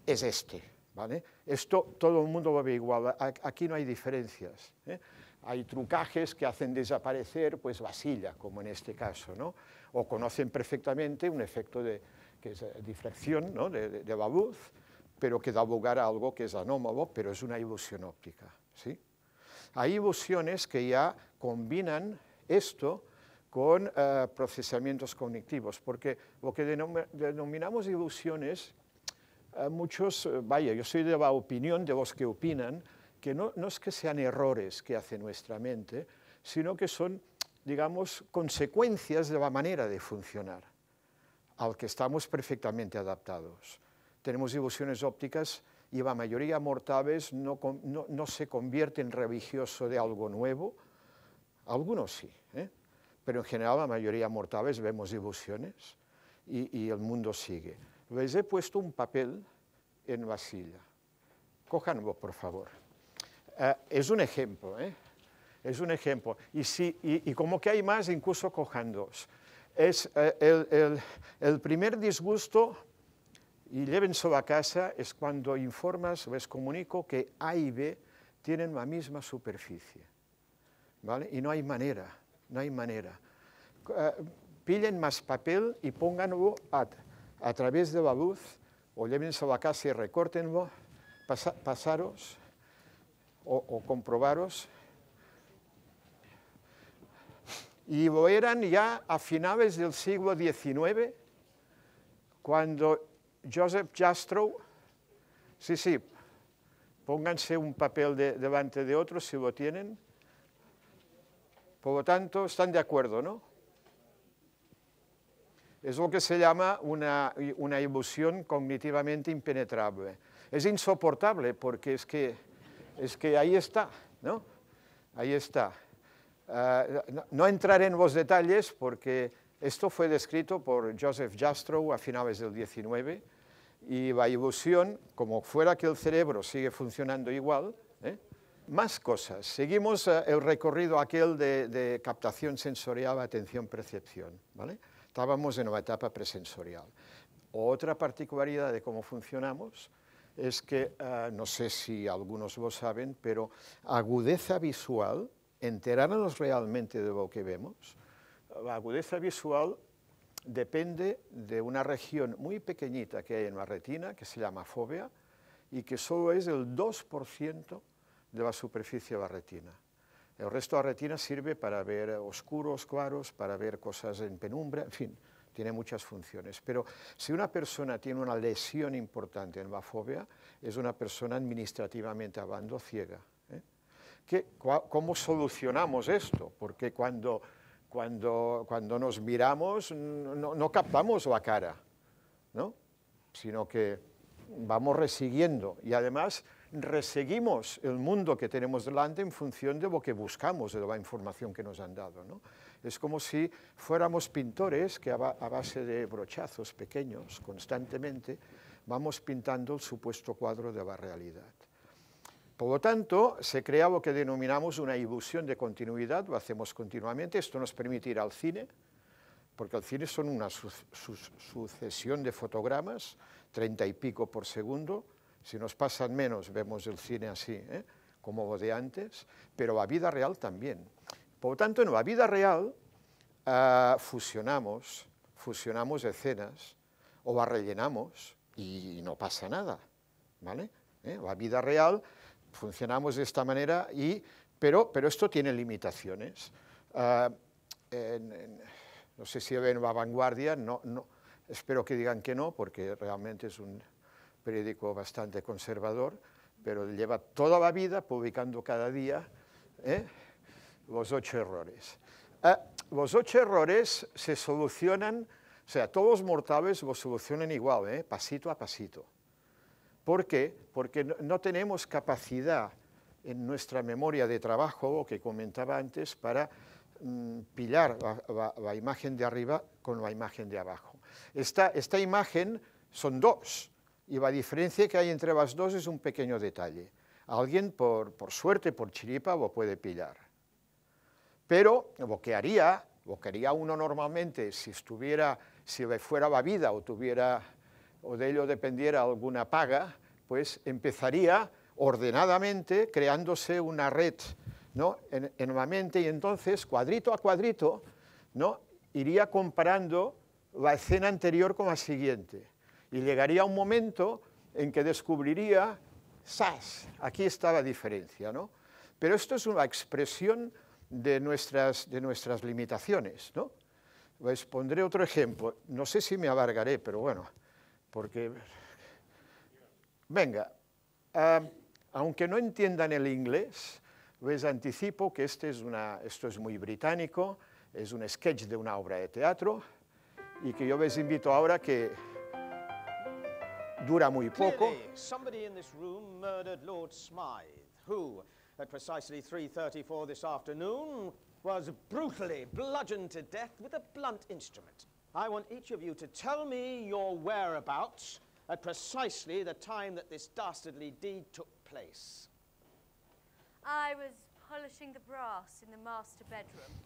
Speaker 2: es este. ¿vale? Esto todo el mundo lo ve igual, aquí no hay diferencias. ¿eh? Hay trucajes que hacen desaparecer pues, la como en este caso, ¿no? o conocen perfectamente un efecto de que eh, difracción ¿no? de, de, pero que da lugar a algo que es anómalo, pero es una ilusión óptica. ¿sí? Hay ilusiones que ya combinan esto con eh, procesamientos cognitivos, porque lo que denominamos ilusiones, eh, muchos, eh, vaya, yo soy de la opinión de los que opinan, que no, no es que sean errores que hace nuestra mente, sino que son, digamos, consecuencias de la manera de funcionar, al que estamos perfectamente adaptados. Tenemos ilusiones ópticas y la mayoría mortales no, no se convierte en religioso de algo nuevo, algunos sí, ¿eh? pero en general la mayoría mortales vemos ilusiones y, el mundo sigue. Les he puesto un papel en la silla. vos, por favor. Eh, es un ejemplo, ¿eh? es un ejemplo. Y, y, como que hay más, incluso cojan dos. Es el, primer disgusto, y llévenselo a casa, es cuando informas, les comunico que A y B tienen la misma superficie. Y no hay manera, no hay manera. Eh, pillen más papel y pónganlo a, través de la o llévenselo a casa y recórtenlo, pasaros o, comprobaros. Y lo eran ya a finales del siglo XIX, cuando Joseph Jastrow, sí, sí, pónganse un papel delante de otro si lo tienen, por lo tanto, están de acuerdo, ¿no? Es lo que se llama una, una ilusión cognitivamente impenetrable. Es insoportable porque es que, es que ahí está, ¿no? Ahí está. Ah, no entraré en los detalles porque esto fue descrito por Joseph Jastrow a finales del 19 y la ilusión, como fuera que el cerebro sigue funcionando igual, más cosas. Seguimos eh, el recorrido aquel de, captación sensorial, atención, percepción. Estábamos en una etapa presensorial. Otra particularidad de cómo funcionamos es que, eh, no sé si algunos vos saben, pero agudeza visual, enterarnos realmente de lo que vemos, la eh, agudeza visual depende de una región muy pequeñita que hay en la retina, que se llama fobia, y que solo es el 2% de la superficie de la retina. El resto de la retina sirve para ver oscuros, claros, para ver cosas en penumbra, en fin, tiene muchas funciones. Pero si una persona tiene una lesión importante en la fobia, es una persona administrativamente hablando ciega. ¿eh? ¿Qué, ¿Cómo solucionamos esto? Porque cuando, cuando, cuando nos miramos no, no captamos la cara, ¿no? sino que vamos resiguiendo. Y además reseguimos el mundo que tenemos delante en función de lo que buscamos, de la información que nos han dado. ¿no? Es como si fuéramos pintores que a base de brochazos pequeños constantemente vamos pintando el supuesto cuadro de la realidad. Por lo tanto, se crea lo que denominamos una ilusión de continuidad, lo hacemos continuamente, esto nos permite ir al cine, porque el cine son una sucesión de fotogramas, treinta y pico por segundo, si nos pasan menos, vemos el cine así, ¿eh? como de antes, pero a vida real también. Por lo tanto, en la vida real eh, fusionamos, fusionamos escenas o la rellenamos y no pasa nada, ¿vale? ¿Eh? La vida real funcionamos de esta manera y... Pero, pero esto tiene limitaciones. Eh, no sé si ven la vanguardia, no, no, espero que digan que no, porque realmente es un periódico bastante conservador, pero lleva toda la vida publicando cada día ¿eh? los ocho errores. Ah, los ocho errores se solucionan, o sea, todos los mortales los solucionan igual, ¿eh? pasito a pasito. ¿Por qué? Porque no tenemos capacidad en nuestra memoria de trabajo, que comentaba antes, para mm, pillar la, la, imagen de arriba con la imagen de abajo. Esta, esta imagen son dos, y la diferencia que hay entre las dos es un pequeño detalle. Alguien, por, por suerte, por chiripa, lo puede pillar. Pero lo que haría, lo uno normalmente si estuviera, si fuera la vida o tuviera, o de ello dependiera alguna paga, pues empezaría ordenadamente creándose una red ¿no? en, la mente y entonces, cuadrito a cuadrito, ¿no? iría comparando la escena anterior con la siguiente y llegaría un momento en que descubriría, ¡sas!, Aquí está la diferencia, ¿no? Pero esto es una expresión de nuestras, de nuestras limitaciones, ¿no? Les pues pondré otro ejemplo. No sé si me abargaré, pero bueno, porque... Venga, ah, aunque no entiendan el inglés, les anticipo que este es una, esto es muy británico, es un sketch de una obra de teatro y que yo les invito ahora que dura muy poco.
Speaker 3: Somebody in this room murdered Lord Smythe, who, at precisely 3.34 this afternoon, was brutally bludgeoned to death with a blunt instrument. I want each of you to tell me your whereabouts at precisely the time that this dastardly deed took place. I was polishing the brass in the master bedroom.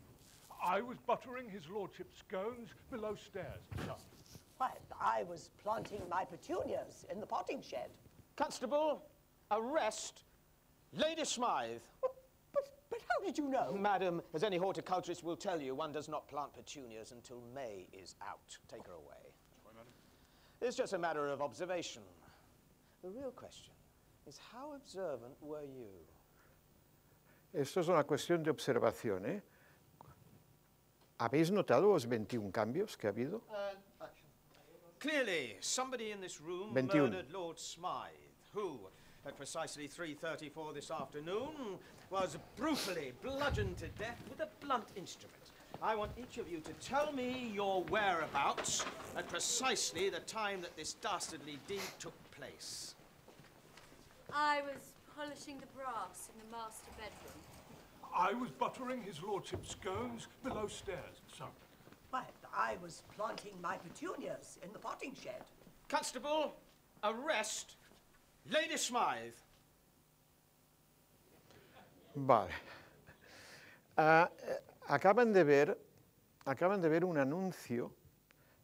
Speaker 3: I was buttering his lordship's scones below stairs. Why, I was planting my petunias in the potting shed. Constable, arrest Lady Smythe. But, but how did you know? Madam, as any horticulturist will tell you, one does not plant petunias until May is out. Take her away. madam. It's just a matter of observation. The real question is how observant were you?
Speaker 2: Esto es una cuestión de observación, ¿eh? ¿Habéis notado los 21 cambios que ha habido?
Speaker 3: Uh, Clearly, somebody in this room murdered Lord Smythe, who, at precisely 3.34 this afternoon, was brutally bludgeoned to death with a blunt instrument. I want each of you to tell me your whereabouts at precisely the time that this dastardly deed took place. I was polishing the brass in the master bedroom. I was buttering his lordship's scones below stairs. petunias potting shed. Constable, arrest Lady Smythe.
Speaker 2: Vale. Ah, eh, acaban de ver, acaban de ver un anuncio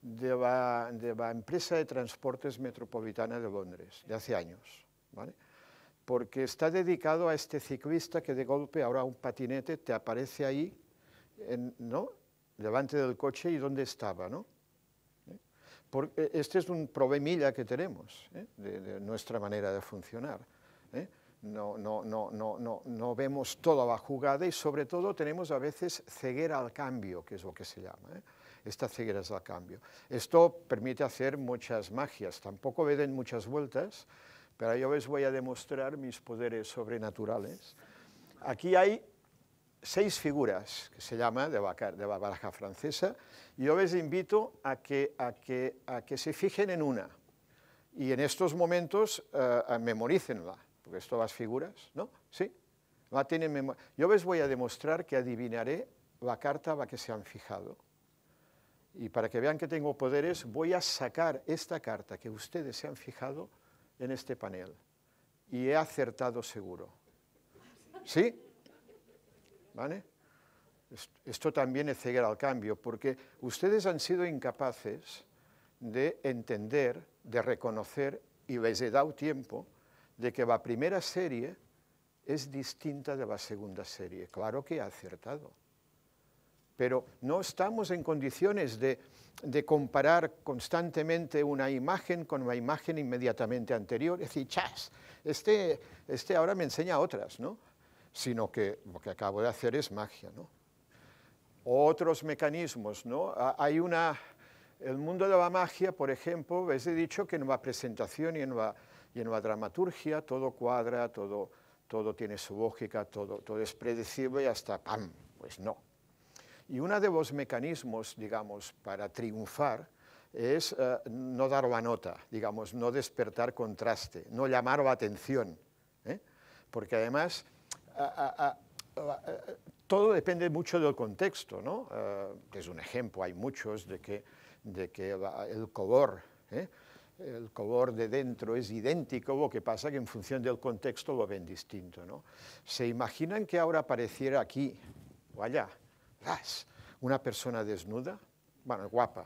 Speaker 2: de la, empresa de transportes metropolitana de Londres, de hace años, ¿vale? Porque está dedicado a este ciclista que de golpe ahora un patinete te aparece ahí, en, ¿no? delante del coche y dónde estaba, ¿Eh? Eh, este es un problemilla que tenemos ¿eh? de, nuestra manera de funcionar. No, no, no, no, no, no vemos toda la jugada y sobre todo tenemos a veces ceguera al cambio, que es lo que se llama. Esta ceguera es al cambio. Esto permite hacer muchas magias, tampoco me muchas vueltas, pero yo les voy a demostrar mis poderes sobrenaturales. Aquí hay seis figuras, que se llama de, la baraja francesa, y yo les invito a que, a que, a que se fijen en una y en estos momentos eh, memorícenla, porque esto las figuras, ¿no? Sí, la tienen Yo les voy a demostrar que adivinaré la carta a la que se han fijado. Y para que vean que tengo poderes, voy a sacar esta carta que ustedes se han fijado en este panel. Y he acertado seguro. ¿Sí? ¿vale? Esto también es ceguera al cambio, porque ustedes han sido incapaces de entender, de reconocer, y les he dado tiempo, de que la primera serie es distinta de la segunda serie. Claro que ha acertado, pero no estamos en condiciones de, comparar constantemente una imagen con una imagen inmediatamente anterior. Es decir, chas, este, este ahora me enseña otras, ¿no? sino que lo que acabo de hacer es magia. ¿no? Otros mecanismos, ¿no? Hay una... El mundo de la magia, por ejemplo, es de dicho que en la presentación y en la, dramaturgia todo cuadra, todo, todo tiene su lógica, todo, es predecible y hasta ¡pam! Pues no. Y uno de los mecanismos, digamos, para triunfar es eh, no dar la nota, digamos, no despertar contraste, no llamar la atención. ¿eh? Porque además todo depende mucho del contexto, ¿no? Eh, es un ejemplo, hay muchos de que, de que el color, ¿eh? el color de dentro es idéntico, lo que pasa que en función del contexto lo ven distinto, ¿no? Se imaginan que ahora apareciera aquí o allá, una persona desnuda, bueno, guapa,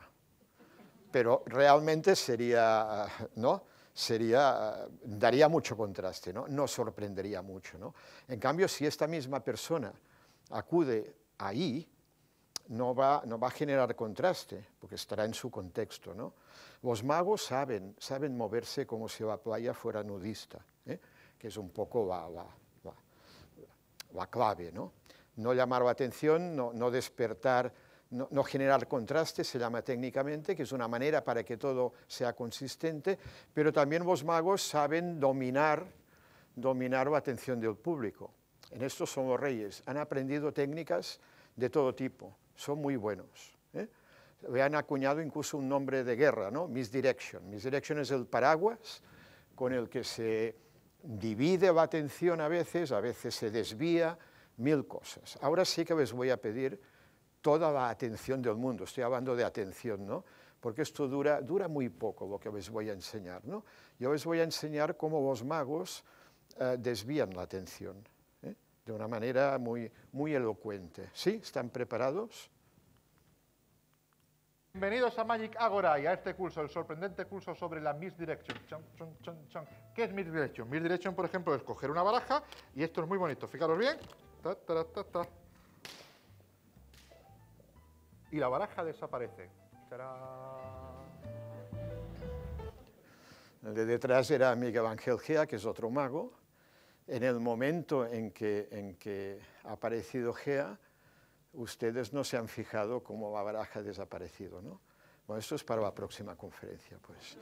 Speaker 2: pero realmente sería, ¿no? sería, daría mucho contraste, ¿no? sorprendería mucho, ¿no? En cambio, si esta misma persona acude ahí, no va, a generar contraste, porque estará en su contexto, ¿no? Los magos saben, saben moverse como si la playa fuera nudista, ¿eh? que es un poco la, clave, ¿no? No llamar la atención, no, no despertar no, generar contraste, se llama técnicamente, que es una manera para que todo sea consistente, pero también los magos saben dominar, dominar la atención del público. En esto somos reyes, han aprendido técnicas de todo tipo, son muy buenos. ¿eh? Le han acuñado incluso un nombre de guerra, ¿no? Misdirection. Misdirection es el paraguas con el que se divide la atención a veces, a veces se desvía, mil cosas. Ahora sí que les voy a pedir toda la atención del mundo, estoy hablando de atención, ¿no? porque esto dura, muy poco lo que os voy a enseñar. ¿no? Yo os voy a enseñar cómo vos magos eh, desvían la atención ¿eh? de una manera muy, muy elocuente. ¿Sí? ¿Están preparados?
Speaker 4: Bienvenidos a Magic Agora
Speaker 2: y a este curso, el sorprendente curso sobre la misdirection. es ¿Qué es misdirection? Misdirection, por ejemplo, es coger una baraja y esto es muy bonito. Fijaros bien y la baraja desaparece. de detrás era Miguel Ángel Gea, que es otro mago. En el momento en que, en que ha aparecido Gea, ustedes no se han fijado cómo la baraja ha desaparecido, ¿no? Bueno, esto es para la próxima conferencia, pues.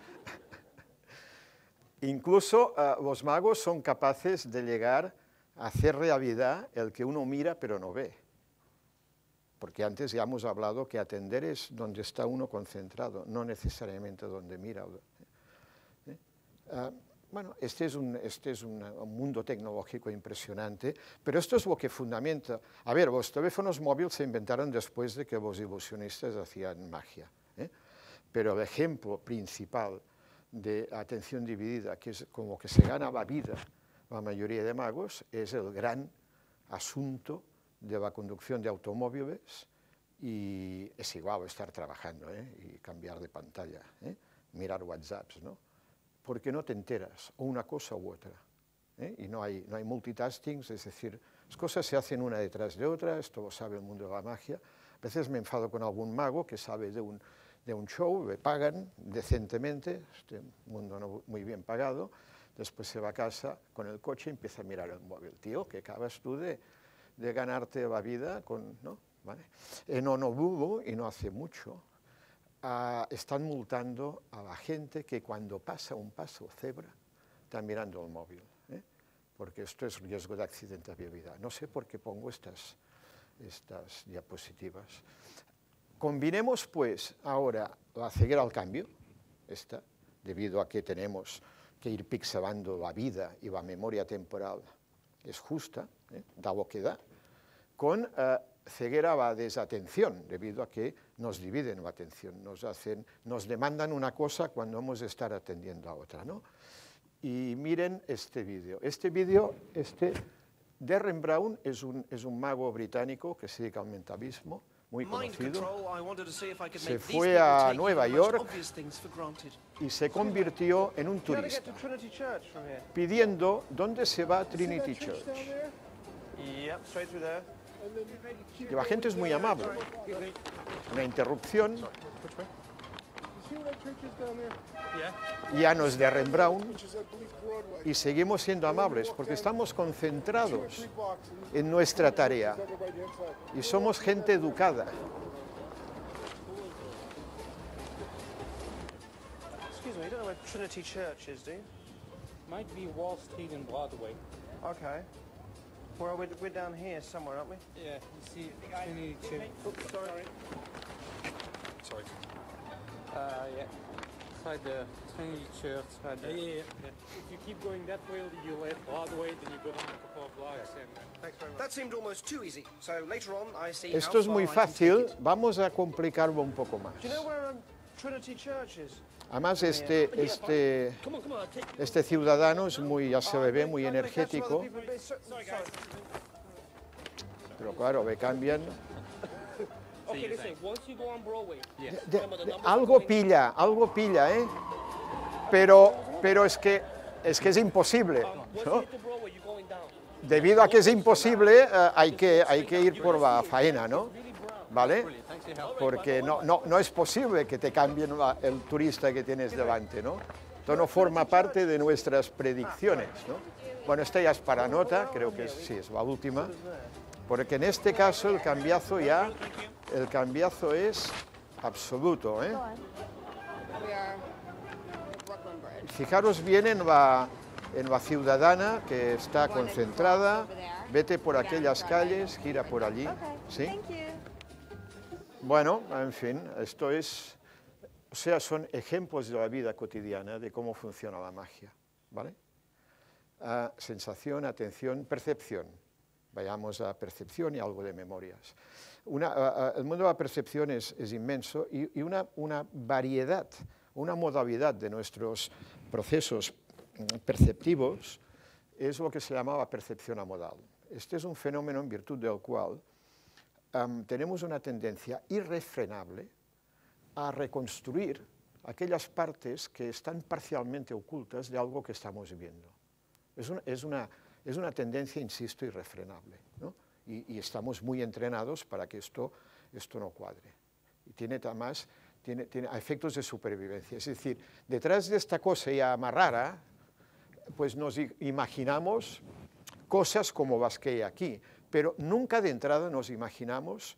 Speaker 2: Incluso eh, los magos son capaces de llegar a hacer realidad el que uno mira pero no ve. Porque antes ya hemos hablado que atender es donde está uno concentrado, no necesariamente donde mira. ¿Eh? Ah, bueno, este es, un, este es un, mundo tecnológico impresionante, pero esto es lo que fundamenta. A ver, los teléfonos móviles se inventaron después de que los ilusionistas hacían magia. ¿eh? Pero el ejemplo principal de atención dividida, que es como que se gana la vida la mayoría de magos, es el gran asunto de la conducción de automóviles y es igual estar trabajando ¿eh? y cambiar de pantalla, ¿eh? mirar WhatsApps, ¿no? Porque no te enteras, o una cosa u otra. ¿eh? Y no hay, no hay es decir, las cosas se hacen una detrás de otra, esto lo sabe el mundo de la magia. A veces me enfado con algún mago que sabe de un, de un show, me pagan decentemente, este mundo no muy bien pagado, después se va a casa con el coche y empieza a mirar el móvil. Tío, que acabas tú de de ganarte la vida con, ¿no? ¿Vale? En eh, hubo y no hace mucho, están multando a la gente que cuando pasa un paso cebra está mirando el móvil, ¿eh? porque esto es riesgo de de vida No sé por qué pongo estas, estas diapositivas. Combinemos pues ahora la ceguera al cambio, esta, debido a que tenemos que ir pixelando la vida y la memoria temporal es justa, da boqueda, con eh, ceguera va desatención, debido a que nos dividen la atención, nos, hacen, nos demandan una cosa cuando hemos de estar atendiendo a otra. ¿no? Y miren este vídeo. Este vídeo, este, Derren Brown es un, es un mago británico que se dedica al mentalismo, muy conocido.
Speaker 3: Se fue a Nueva York
Speaker 2: y se convirtió en un turista, pidiendo dónde se va Trinity Church y la gente es muy amable. Una interrupción. Ya no es de Ren Brown y seguimos siendo amables porque estamos concentrados en nuestra tarea y somos gente educada.
Speaker 3: Trinity Church Might be Wall Street and Broadway. Okay. Where are we? are down here somewhere, aren't we? Yeah, you see, we need to... Oops, sorry. Sorry. Uh, yeah. Try the tiny church. Try Yeah, yeah, yeah, If you keep going that way, you left hard way, then you go down a couple of blocks. Yeah. Thanks very much. That seemed almost too easy. So later on, I see Esto es muy fácil.
Speaker 2: Vamos a complicarlo un poco más. Do you know
Speaker 3: where um, Trinity Church is? Además, este, este,
Speaker 2: este ciudadano es muy, ya se ve, muy energético. Pero claro, ve cambian. algo pilla, algo pilla, ¿eh? Pero, pero es, que, es que es imposible, Debido a que es imposible, hay, que, hay que ir por la faena, ¿no? ¿vale? Porque no, no, es posible que te cambien el turista que tienes delante, ¿no? Esto no forma parte de nuestras predicciones, ¿no? Bueno, esta ya es para nota, creo que sí, es la última, porque en este caso el cambiazo ya, el cambiazo es absoluto, ¿eh? Fijaros bien en la, en la ciudadana que está concentrada, vete por aquellas calles, gira por allí, ¿sí? Bueno, en fin, esto es, o sea, son ejemplos de la vida cotidiana, de cómo funciona la magia, ¿vale? Ah, sensación, atención, percepción. Vayamos a percepción y algo de memorias. el mundo de la percepción es, inmenso y, una, variedad, una modalidad de nuestros procesos mm, perceptivos es lo que se llamaba la percepción modal. Este es un fenómeno en virtud del cual tenemos una tendencia irrefrenable a reconstruir aquellas partes que están parcialmente ocultas de algo que estamos viendo. Es una, es una, es una tendencia, insisto, irrefrenable. Y, estamos muy entrenados para que esto, esto no cuadre. Y tiene además tiene, tiene efectos de supervivencia. Es decir, detrás de esta cosa ya más pues nos imaginamos cosas como las que hay aquí. Pero nunca de entrada nos imaginamos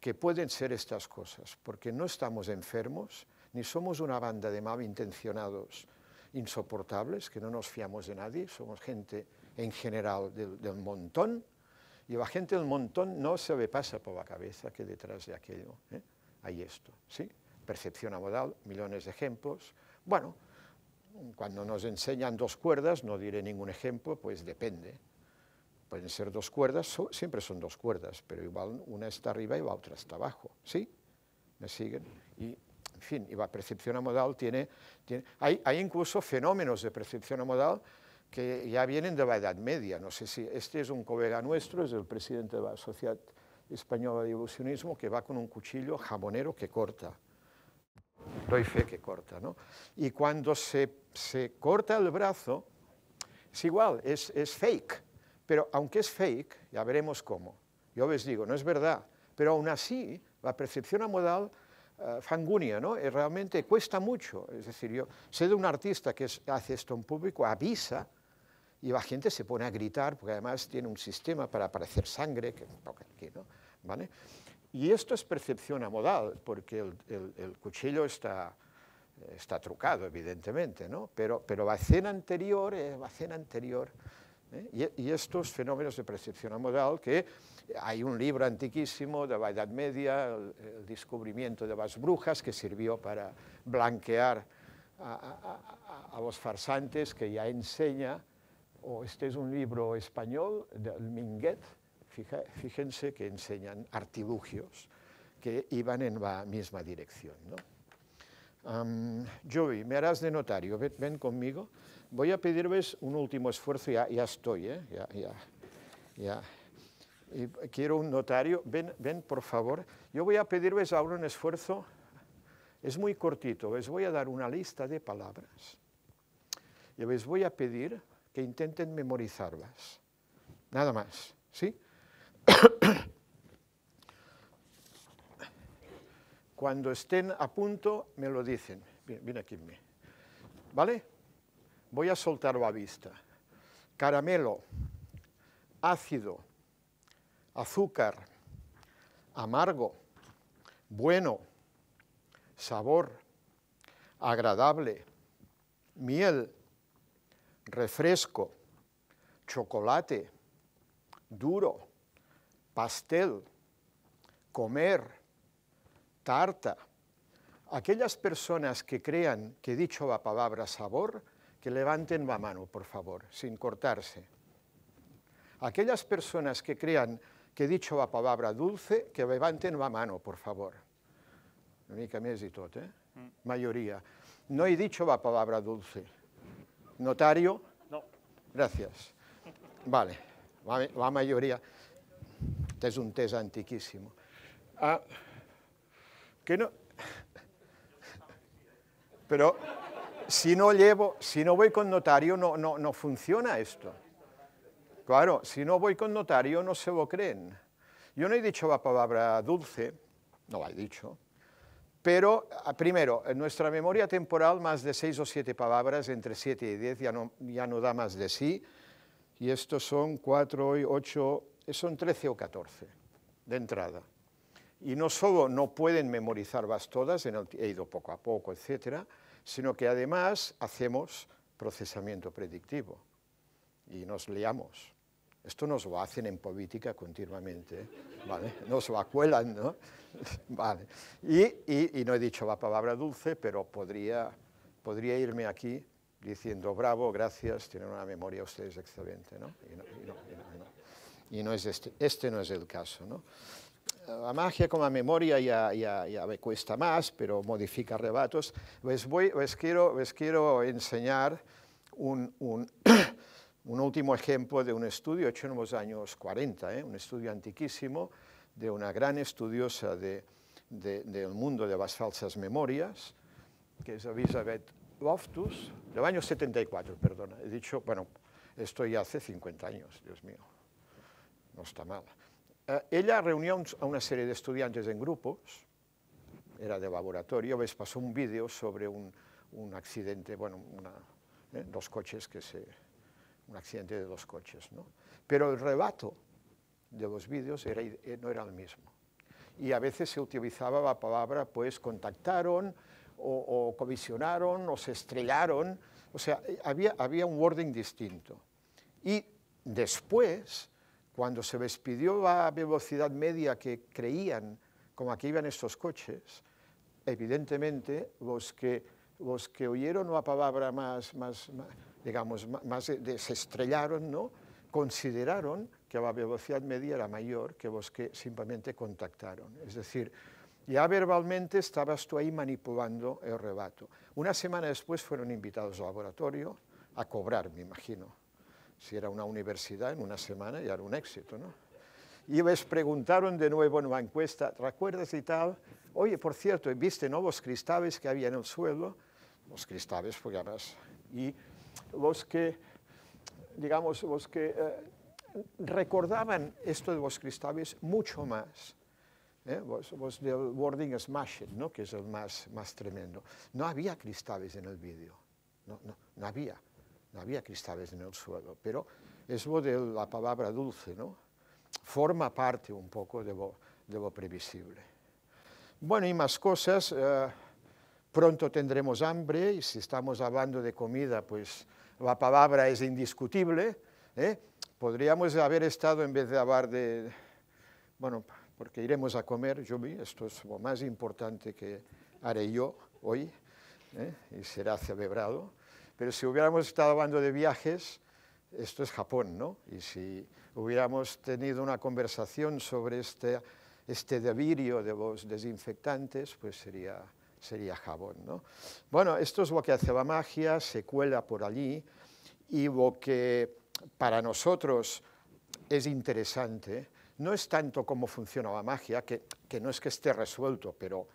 Speaker 2: que pueden ser estas cosas, porque no estamos enfermos, ni somos una banda de malintencionados insoportables, que no nos fiamos de nadie, somos gente en general del, un montón, y la gente del montón no se le pasa por la cabeza que detrás de aquello ¿eh? hay esto, ¿sí? Percepción modal, millones de ejemplos. Bueno, cuando nos enseñan dos cuerdas, no diré ningún ejemplo, pues depende, Pueden ser dos cuerdas, siempre son dos cuerdas, pero igual una está arriba y la otra está abajo, ¿sí? ¿Me siguen? Y, en fin, y la percepción amodal tiene... tiene hay, hay, incluso fenómenos de percepción modal que ya vienen de la Edad Media. No sé si este es un colega nuestro, es el presidente de la Sociedad Española de Evolucionismo, que va con un cuchillo jamonero que corta. Doy fe que corta, ¿no? Y cuando se, se corta el brazo, es igual, es, es fake pero aunque es fake, ya veremos cómo. Yo les digo, no es verdad, pero aún así la percepción amodal eh, fangunia, ¿no? Eh, realmente cuesta mucho. Es decir, yo sé de un artista que hace esto en público, avisa, y la gente se pone a gritar, porque además tiene un sistema para aparecer sangre, que ¿no? ¿Vale? Y esto es percepción amodal, porque el, cuchillo eh, está, trucado, evidentemente, ¿no? Pero, pero la escena anterior, la escena anterior y, eh? estos fenómenos de percepción amoral, que hay un libro antiquísimo de la Edad Media, el, descubrimiento de las brujas, que sirvió para blanquear a, los farsantes, que ya enseña, o este es un libro español del Minguet, fíjense que enseñan artilugios que iban en la misma dirección. ¿no? me harás de notario, ven conmigo. Voy a pedirles un último esfuerzo, ya, estoy, ¿eh? ya, ya, quiero un notario, ven, ven por favor. Yo voy a pedirles ahora un esfuerzo, es muy cortito, les voy a dar una lista de palabras y les voy a pedir que intenten memorizarlas, nada más, ¿sí? Cuando estén a punto me lo dicen, viene aquí ¿vale? Voy a soltarlo a vista. Caramelo, ácido, azúcar, amargo, bueno, sabor, agradable, miel, refresco, chocolate, duro, pastel, comer, tarta. Aquellas personas que crean que dicho la palabra sabor que levanten la mano, por favor, sin cortarse. Aquellas personas que crean que he dicho la palabra dulce, que levanten la mano, por favor. Una mica més y eh? Mm. Mayoría. No he dicho la palabra dulce. Notario? No. Gracias. Vale, la, mayoría. Este es un test antiquísimo. Ah, que no... Pero si no llevo, si no voy con notario, no, no, no funciona esto. Claro, si no voy con notario, no se lo creen. Yo no he dicho la palabra dulce, no la he dicho, pero ah, primero, en nuestra memoria temporal, más de seis o siete palabras, entre siete y diez, ya no, ya no da más de sí, y estos son cuatro, ocho, eh, son trece o catorce de entrada. Y no solo no pueden memorizarlas todas, he ido poco a poco, etcétera, sino que además hacemos procesamiento predictivo y nos liamos. Esto nos lo hacen en política continuamente, ¿vale? Nos lo acuelan, ¿no? Vale. Y, no he dicho la palabra dulce, pero podría, irme aquí diciendo, bravo, gracias, tienen una memoria ustedes excelente, ¿no? Y este, este no es el caso, ¿no? la magia con la memoria ya, me cuesta más, pero modifica rebatos. Les, pues voy, pues quiero, pues quiero enseñar un, último ejemplo de un estudio hecho en los años 40, ¿eh? un estudio antiquísimo de una gran estudiosa del mundo de las falsas memorias, que es Elizabeth Loftus, los años 74, perdona. He dicho, bueno, esto ya hace 50 años, Dios mío, no está mal. Eh, ella reunió a una serie de estudiantes en grupos, era de laboratorio, veces pasó un vídeo sobre un, accidente, bueno, eh, dos coches que se... un accidente de dos coches, ¿no? Pero el rebato de los vídeos eh, no era el mismo. Y a veces se utilizaba la palabra, pues, contactaron, o, comisionaron o se estrellaron, o sea, había, había un wording distinto. Y después cuando se despidió a velocidad media que creían, como aquí iban estos coches, evidentemente los que, los que oyeron la palabra más, más, digamos, más desestrellaron, ¿no? consideraron que la velocidad media era mayor que los que simplemente contactaron. Es decir, ya verbalmente estabas tú ahí manipulando el rebato. Una semana después fueron invitados al laboratorio a cobrar, me imagino, si era una universidad, en una semana ya era un éxito, ¿no? Y les preguntaron de nuevo en una encuesta, ¿recuerdas y tal? Oye, por cierto, ¿viste nuevos cristales que había en el suelo? Los cristales, pues además, y los que, digamos, los que eh, recordaban esto de los cristales mucho más. ¿eh? Los, del wording smashing, ¿no? que es el más, más tremendo. No había cristales en el vídeo, no, no, no había había cristales en el suelo, pero es lo de la palabra dulce, ¿no? Forma parte un poco de lo, previsible. Bueno, y más cosas. Eh, pronto tendremos hambre y si estamos hablando de comida, pues la palabra es indiscutible. ¿eh? Podríamos haber estado, en vez de hablar de... Bueno, porque iremos a comer, yo vi, esto es lo más importante que haré yo hoy ¿eh? y será celebrado. Pero si hubiéramos estado hablando de viajes, esto es Japón, ¿no? Y si hubiéramos tenido una conversación sobre este, este delirio de los desinfectantes, pues sería, sería jabón, ¿no? Bueno, esto es lo que hace la magia, se cuela por allí, y lo que para nosotros es interesante no es tanto cómo funciona la magia, que, no es que esté resuelto, pero,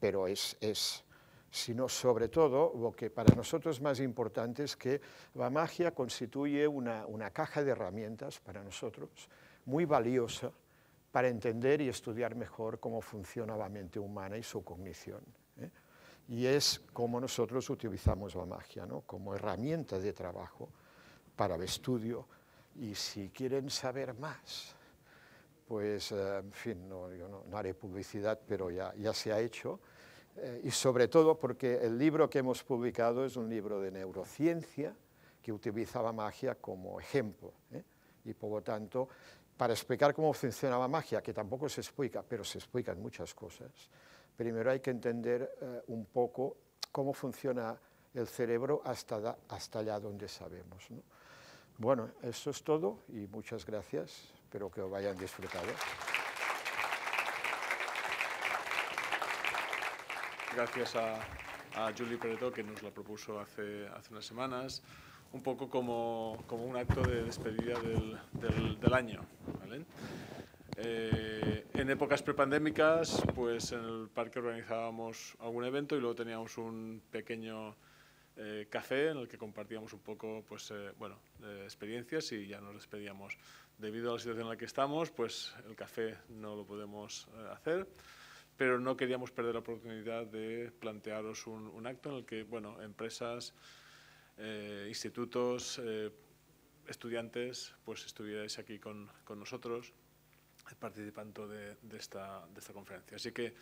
Speaker 2: pero es, es, sino sobre todo, lo que para nosotros es más importante es que la magia constituye una, caja de herramientas para nosotros muy valiosa para entender y estudiar mejor cómo funciona la mente humana y su cognición. ¿eh? Y es como nosotros utilizamos la magia, ¿no? como herramienta de trabajo para el estudio. Y si quieren saber más, pues, eh, en fin, no, yo no, haré publicidad, pero ya se ha hecho eh, y sobre todo porque el libro que hemos publicado es un libro de neurociencia que utilizaba magia como ejemplo. ¿eh? Y por lo tanto, para explicar cómo funcionaba magia, que tampoco se explica, pero se explican muchas cosas, primero hay que entender eh, un poco cómo funciona el cerebro hasta, hasta allá donde sabemos. Bueno, eso es todo y muchas gracias. Espero que lo hayan disfrutado.
Speaker 4: gracias a, Julie Preto que nos la propuso hace, hace unas semanas, un poco como, un acto de despedida del, año. Eh, en épocas prepandémicas, pues en el parque organizábamos algún evento y luego teníamos un pequeño eh, café en el que compartíamos un poco, pues, eh, experiencias y ya nos despedíamos. Debido a la situación en la que estamos, pues el café no lo podemos hacer pero no queríamos perder la oportunidad de plantearos un, acto en el que, bueno, empresas, eh, institutos, eh, estudiantes, pues estuvierais aquí con, nosotros eh, participando de, de, esta, conferencia. Así que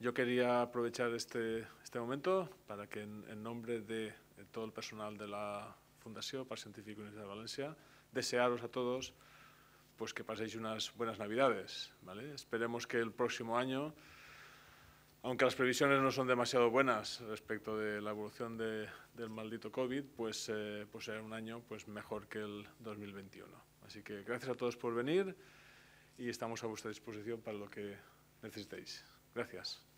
Speaker 4: yo quería aprovechar este, este momento para que en, nombre de, todo el personal de la Fundación para Científico Universidad de Valencia, desearos a todos pues que paséis unas buenas Navidades. Esperemos que el próximo año aunque las previsiones no son demasiado buenas respecto de la evolución del maldito COVID, pues, eh, pues será un año pues, mejor que el 2021. Así que gracias a todos por venir y estamos a vuestra disposición para lo que
Speaker 2: necesitéis. Gracias.